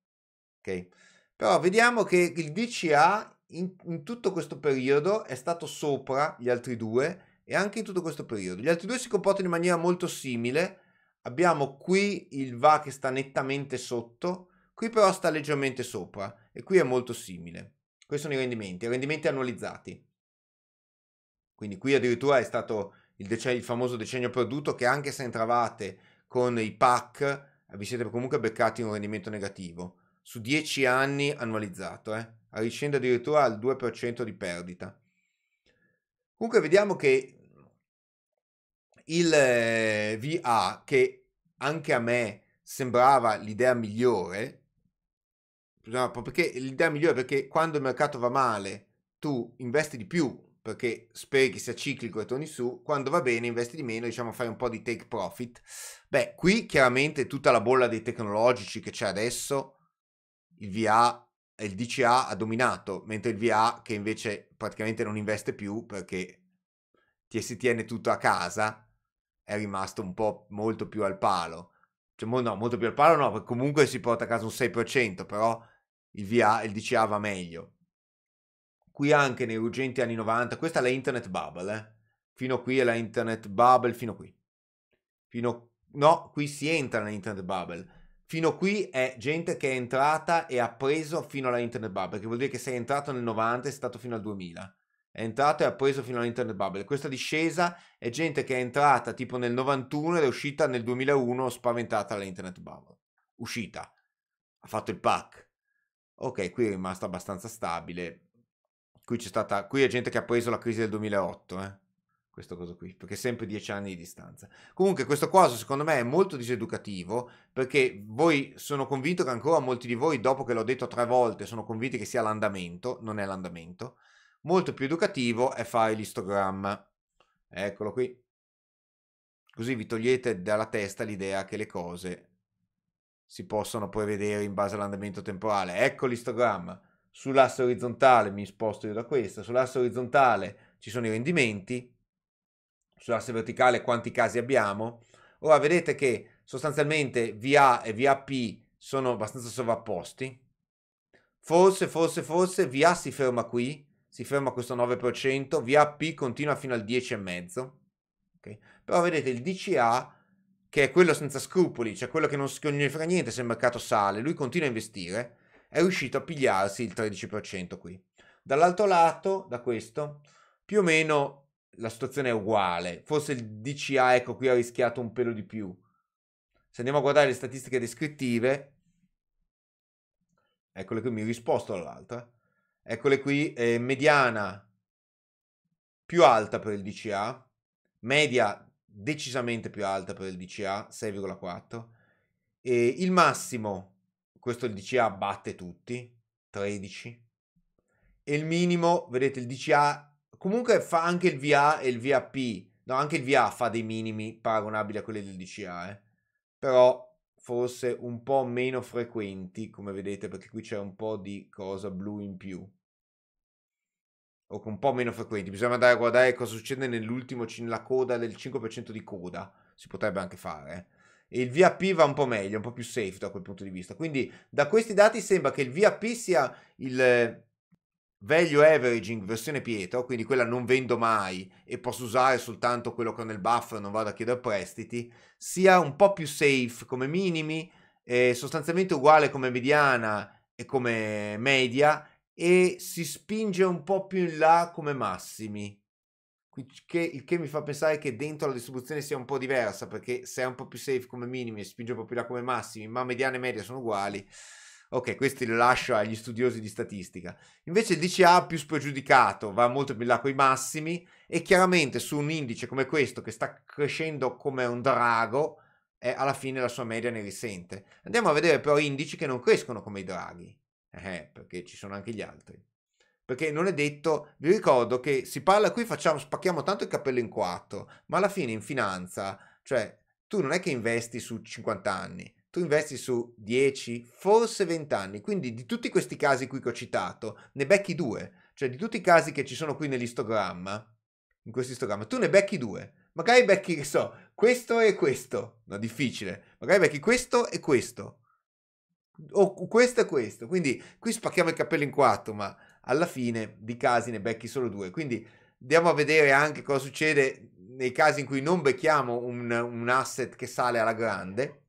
Speaker 1: Okay? Però vediamo che il DCA in, in tutto questo periodo è stato sopra gli altri due e anche in tutto questo periodo. Gli altri due si comportano in maniera molto simile. Abbiamo qui il VA che sta nettamente sotto, qui però sta leggermente sopra e qui è molto simile. Questi sono i rendimenti, i rendimenti annualizzati. Quindi qui addirittura è stato il, decennio, il famoso decennio perduto che anche se entravate con i PAC vi siete comunque beccati un rendimento negativo su 10 anni annualizzato, eh? riscende addirittura al 2% di perdita. Comunque vediamo che il eh, VA, che anche a me sembrava l'idea migliore, perché l'idea migliore perché quando il mercato va male tu investi di più perché speri che sia ciclico e torni su, quando va bene investi di meno, diciamo fai un po' di take profit Beh, qui chiaramente tutta la bolla dei tecnologici che c'è adesso, il VA e il DCA ha dominato, mentre il VA che invece praticamente non investe più perché ti si tiene tutto a casa, è rimasto un po' molto più al palo. Cioè, no, molto più al palo no, perché comunque si porta a casa un 6%, però il VA e il DCA va meglio. Qui anche nei ruggenti anni 90, questa è la internet bubble, eh? fino qui è la internet bubble, fino qui. Fino no, qui si entra nell'internet bubble. Fino qui è gente che è entrata e ha preso fino alla internet bubble, che vuol dire che sei entrato nel 90 e sei stato fino al 2000. È entrato e ha preso fino all'internet bubble. Questa discesa è gente che è entrata tipo nel 91 ed è uscita nel 2001 spaventata dall'internet bubble. Uscita. Ha fatto il pack. Ok, qui è rimasta abbastanza stabile. Qui c'è stata qui è gente che ha preso la crisi del 2008, eh questo coso qui, perché è sempre dieci anni di distanza. Comunque questo coso secondo me è molto diseducativo, perché voi sono convinto che ancora molti di voi, dopo che l'ho detto tre volte, sono convinti che sia l'andamento, non è l'andamento. Molto più educativo è fare l'istogramma. Eccolo qui. Così vi togliete dalla testa l'idea che le cose si possono prevedere in base all'andamento temporale. Ecco l'istogramma. Sull'asse orizzontale mi sposto io da questa, sull'asse orizzontale ci sono i rendimenti, sull'asse verticale quanti casi abbiamo. Ora vedete che sostanzialmente VA e VAP sono abbastanza sovrapposti. Forse, forse, forse VA si ferma qui, si ferma questo 9%, VAP continua fino al 10,5%. Okay? Però vedete il DCA, che è quello senza scrupoli, cioè quello che non, che frega niente se il mercato sale, lui continua a investire, è riuscito a pigliarsi il 13% qui. Dall'altro lato, da questo, più o meno la situazione è uguale. Forse il DCA, ecco, qui ha rischiato un pelo di più. Se andiamo a guardare le statistiche descrittive, eccole qui, mi risposto all'altra. Eccole qui, eh, mediana più alta per il DCA, media decisamente più alta per il DCA, 6,4. E il massimo, questo il DCA batte tutti, 13. E il minimo, vedete, il DCA Comunque fa anche il VA e il VAP. No, anche il VA fa dei minimi paragonabili a quelli del DCA, eh. Però forse un po' meno frequenti, come vedete, perché qui c'è un po' di cosa blu in più. O un po' meno frequenti. Bisogna andare a guardare cosa succede nell'ultimo, nella coda del 5% di coda. Si potrebbe anche fare. Eh. E il VAP va un po' meglio, un po' più safe da quel punto di vista. Quindi da questi dati sembra che il VAP sia il value averaging versione Pietro, quindi quella non vendo mai e posso usare soltanto quello che ho nel buffer, non vado a chiedere prestiti, sia un po' più safe come minimi, eh, sostanzialmente uguale come mediana e come media e si spinge un po' più in là come massimi. Che, il che mi fa pensare che dentro la distribuzione sia un po' diversa perché se è un po' più safe come minimi e spinge un po' più là come massimi, ma mediana e media sono uguali Ok, questi li lascio agli studiosi di statistica. Invece il DCA più spregiudicato va molto più in là con i massimi e chiaramente su un indice come questo che sta crescendo come un drago, eh, alla fine la sua media ne risente. Andiamo a vedere però indici che non crescono come i draghi, eh, eh perché ci sono anche gli altri. Perché non è detto, vi ricordo che si parla qui, facciamo, spacchiamo tanto il cappello in quattro, ma alla fine in finanza, cioè tu non è che investi su 50 anni, tu investi su 10, forse 20 anni, quindi di tutti questi casi qui che ho citato, ne becchi due, cioè di tutti i casi che ci sono qui nell'istogramma, in questo istogramma, tu ne becchi due, magari becchi, che so, questo e questo, no, difficile, magari becchi questo e questo, o questo e questo, quindi qui spacchiamo il capello in quattro, ma alla fine di casi ne becchi solo due, quindi andiamo a vedere anche cosa succede nei casi in cui non becchiamo un, un asset che sale alla grande,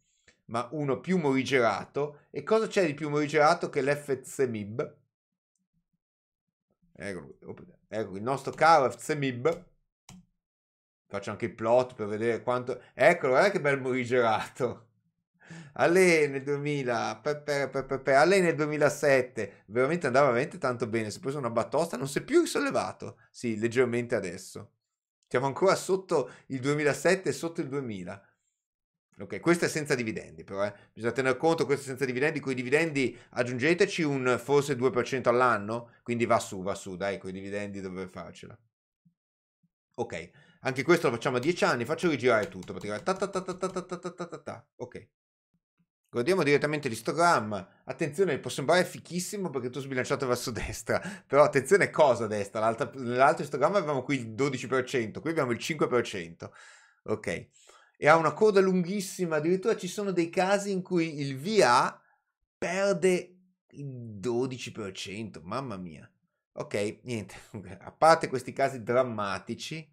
Speaker 1: ma uno più morigerato. E cosa c'è di più morigerato che l'FZMIB? Ecco, ecco, il nostro caro FZMIB. Faccio anche il plot per vedere quanto... Eccolo, guarda che bel morigerato! Alle nel 2000, per, per, per, Allè nel 2007, veramente andava veramente tanto bene, si è preso una batosta, non si è più risollevato, sì, leggermente adesso. Siamo ancora sotto il 2007 e sotto il 2000. Ok, questo è senza dividendi però, eh. bisogna tener conto, questo è senza dividendi, con i dividendi aggiungeteci un forse 2% all'anno, quindi va su, va su, dai, con i dividendi dovrebbe farcela. Ok, anche questo lo facciamo a 10 anni, faccio rigirare tutto, praticamente. Ta ta ta ta Ok. Guardiamo direttamente l'istogramma. Attenzione, può sembrare fichissimo perché tu sbilanciato verso destra, però attenzione cosa destra, nell'altro istogramma avevamo qui il 12%, qui abbiamo il 5%. Ok e ha una coda lunghissima, addirittura ci sono dei casi in cui il VA perde il 12%, mamma mia. Ok, niente, a parte questi casi drammatici,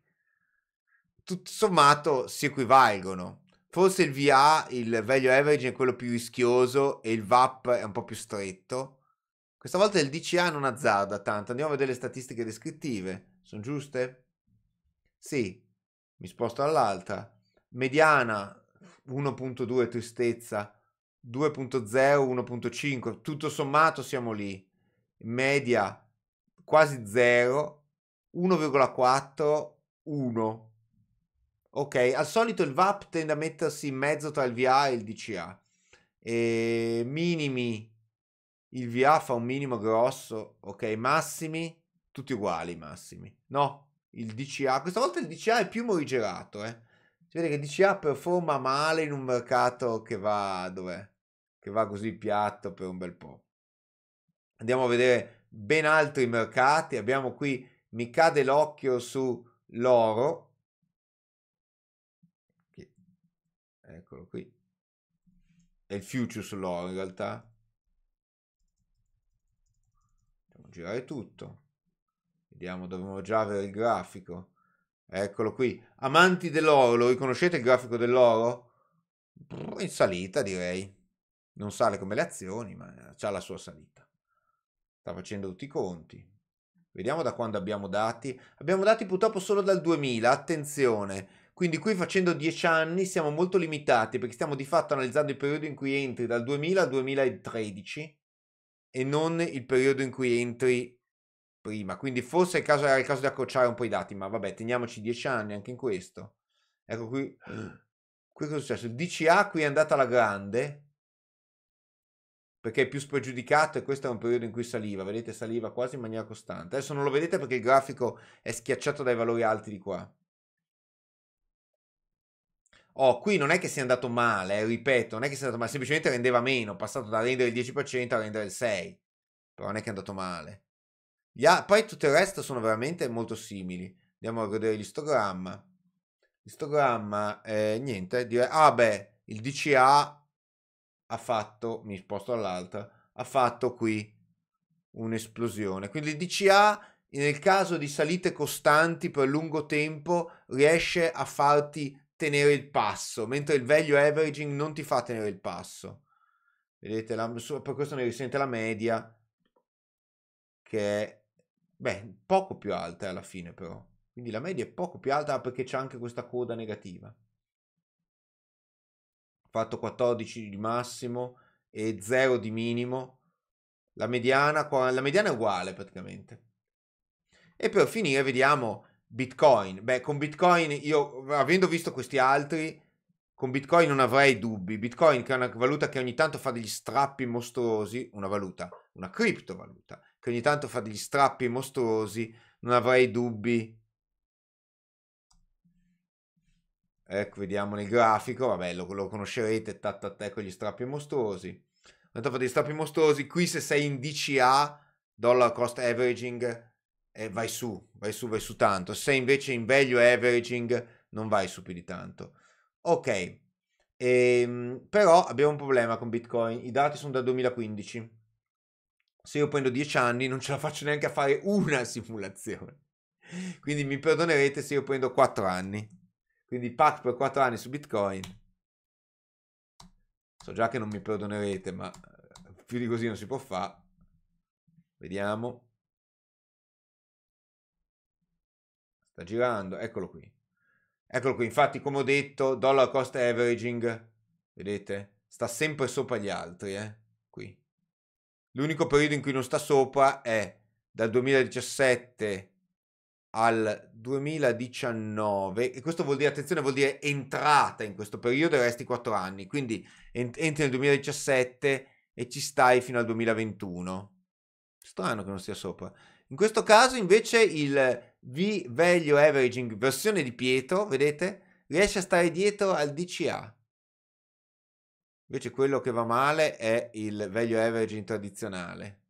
Speaker 1: tutto sommato si equivalgono. Forse il VA, il value average, è quello più rischioso e il VAP è un po' più stretto. Questa volta il DCA non azzarda tanto. Andiamo a vedere le statistiche descrittive. Sono giuste? Sì. Mi sposto all'altra mediana 1.2 tristezza, 2.0, 1.5, tutto sommato siamo lì, media quasi 0, 1,4, 1. Ok, al solito il VAP tende a mettersi in mezzo tra il VA e il DCA. E minimi, il VA fa un minimo grosso, ok, massimi, tutti uguali massimi. No, il DCA, questa volta il DCA è più morigerato, eh si vede che DCA ah, performa male in un mercato che va, che va così piatto per un bel po'. Andiamo a vedere ben altri mercati. Abbiamo qui, mi cade l'occhio sull'oro. Eccolo qui. È il future sull'oro in realtà. Facciamo girare tutto. Vediamo, dovremmo già avere il grafico. Eccolo qui. Amanti dell'oro, lo riconoscete il grafico dell'oro? In salita direi. Non sale come le azioni, ma eh, ha la sua salita. Sta facendo tutti i conti. Vediamo da quando abbiamo dati. Abbiamo dati purtroppo solo dal 2000, attenzione. Quindi qui facendo 10 anni siamo molto limitati perché stiamo di fatto analizzando il periodo in cui entri dal 2000 al 2013 e non il periodo in cui entri prima, quindi forse caso, era il caso di accorciare un po' i dati, ma vabbè, teniamoci 10 anni anche in questo. Ecco qui, qui cosa è successo? DCA qui è andata alla grande, perché è più spregiudicato e questo è un periodo in cui saliva, vedete saliva quasi in maniera costante. Adesso non lo vedete perché il grafico è schiacciato dai valori alti di qua. Oh, qui non è che sia andato male, eh, ripeto, non è che sia andato male, semplicemente rendeva meno, passato da rendere il 10% a rendere il 6%, però non è che è andato male. A- poi tutto il resto sono veramente molto simili. Andiamo a vedere l'istogramma. L'istogramma, eh, niente, dire, ah beh, il DCA ha fatto, mi sposto all'altra, ha fatto qui un'esplosione. Quindi il DCA nel caso di salite costanti per lungo tempo riesce a farti tenere il passo, mentre il value averaging non ti fa tenere il passo. Vedete, la, per questo ne risente la media che è Beh, poco più alta alla fine però. Quindi la media è poco più alta perché c'è anche questa coda negativa. Ho fatto 14 di massimo e 0 di minimo. La mediana, la mediana è uguale praticamente. E per finire vediamo Bitcoin. Beh, con Bitcoin io, avendo visto questi altri, con Bitcoin non avrei dubbi. Bitcoin che è una valuta che ogni tanto fa degli strappi mostruosi, una valuta, una criptovaluta che ogni tanto fa degli strappi mostruosi, non avrei dubbi. Ecco, vediamo nel grafico, vabbè, lo, lo conoscerete, tatatè con gli strappi mostruosi. Ogni tanto fa degli strappi mostruosi, qui se sei in DCA, dollar cost averaging, eh, vai su, vai su, vai su tanto. Se sei invece in value averaging, non vai su più di tanto. Ok, ehm, però abbiamo un problema con Bitcoin, i dati sono dal 2015 se io prendo 10 anni non ce la faccio neanche a fare una simulazione. Quindi mi perdonerete se io prendo 4 anni. Quindi pack per 4 anni su Bitcoin. So già che non mi perdonerete, ma eh, più di così non si può fare. Vediamo. Sta girando, eccolo qui. Eccolo qui, infatti come ho detto, dollar cost averaging, vedete? Sta sempre sopra gli altri, eh? L'unico periodo in cui non sta sopra è dal 2017 al 2019 e questo vuol dire attenzione vuol dire entrata in questo periodo e resti 4 anni quindi entri nel 2017 e ci stai fino al 2021 strano che non stia sopra in questo caso invece il V value averaging versione di Pietro vedete riesce a stare dietro al DCA Invece quello che va male è il value averaging tradizionale.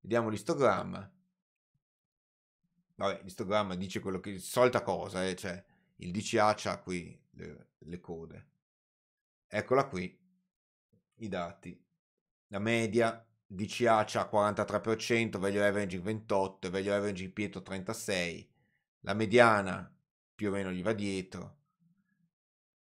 Speaker 1: Vediamo l'istogramma. Vabbè, l'istogramma dice quello che... solita cosa, eh, cioè il DCA ha qui le, le code. Eccola qui, i dati. La media DCA c'ha 43%, value averaging 28, value averaging Pietro 36, la mediana più o meno gli va dietro,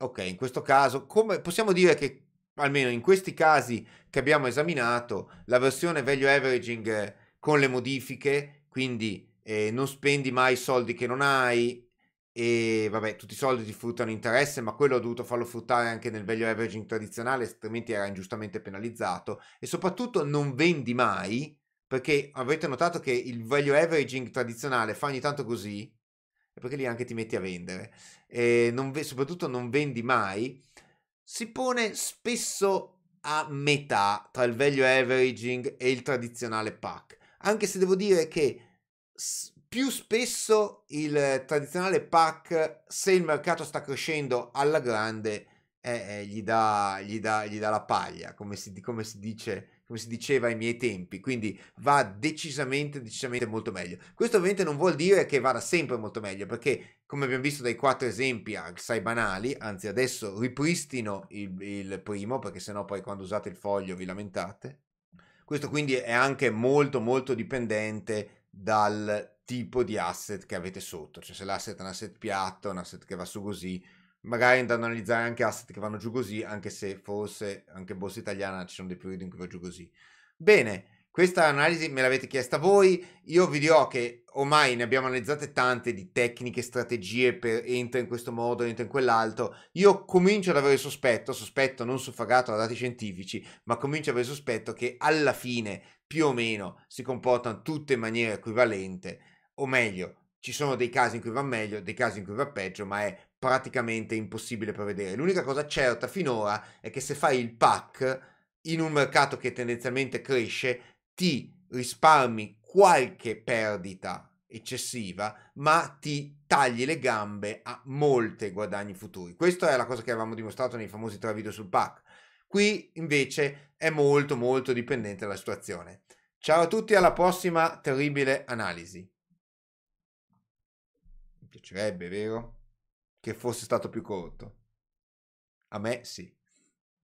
Speaker 1: ok, in questo caso, come possiamo dire che almeno in questi casi che abbiamo esaminato, la versione value averaging eh, con le modifiche, quindi eh, non spendi mai soldi che non hai e vabbè, tutti i soldi ti fruttano interesse, ma quello ho dovuto farlo fruttare anche nel value averaging tradizionale, altrimenti era ingiustamente penalizzato e soprattutto non vendi mai perché avrete notato che il value averaging tradizionale fa ogni tanto così perché lì anche ti metti a vendere, e non soprattutto non vendi mai, si pone spesso a metà tra il value averaging e il tradizionale pack. Anche se devo dire che più spesso il tradizionale pack, se il mercato sta crescendo alla grande, eh, eh, gli, dà, gli, dà, gli, dà, la paglia, come si, come si dice come si diceva ai miei tempi, quindi va decisamente, decisamente molto meglio. Questo ovviamente non vuol dire che vada sempre molto meglio, perché come abbiamo visto dai quattro esempi assai ah, banali, anzi adesso ripristino il, il primo, perché sennò poi quando usate il foglio vi lamentate. Questo quindi è anche molto molto dipendente dal tipo di asset che avete sotto, cioè se l'asset è un asset piatto, un asset che va su così, magari andando ad analizzare anche asset che vanno giù così, anche se forse anche borsa italiana ci sono dei periodi in cui va giù così. Bene, questa analisi me l'avete chiesta voi, io vi dirò che ormai ne abbiamo analizzate tante di tecniche, strategie per entra in questo modo, entra in quell'altro. Io comincio ad avere sospetto, sospetto non suffragato da dati scientifici, ma comincio ad avere sospetto che alla fine più o meno si comportano tutte in maniera equivalente, o meglio, ci sono dei casi in cui va meglio, dei casi in cui va peggio, ma è praticamente impossibile prevedere. L'unica cosa certa finora è che se fai il pack in un mercato che tendenzialmente cresce, ti risparmi qualche perdita eccessiva, ma ti tagli le gambe a molti guadagni futuri. Questa è la cosa che avevamo dimostrato nei famosi tre video sul pack. Qui invece è molto molto dipendente dalla situazione. Ciao a tutti, alla prossima terribile analisi. Mi piacerebbe, vero? che fosse stato più corto. A me sì.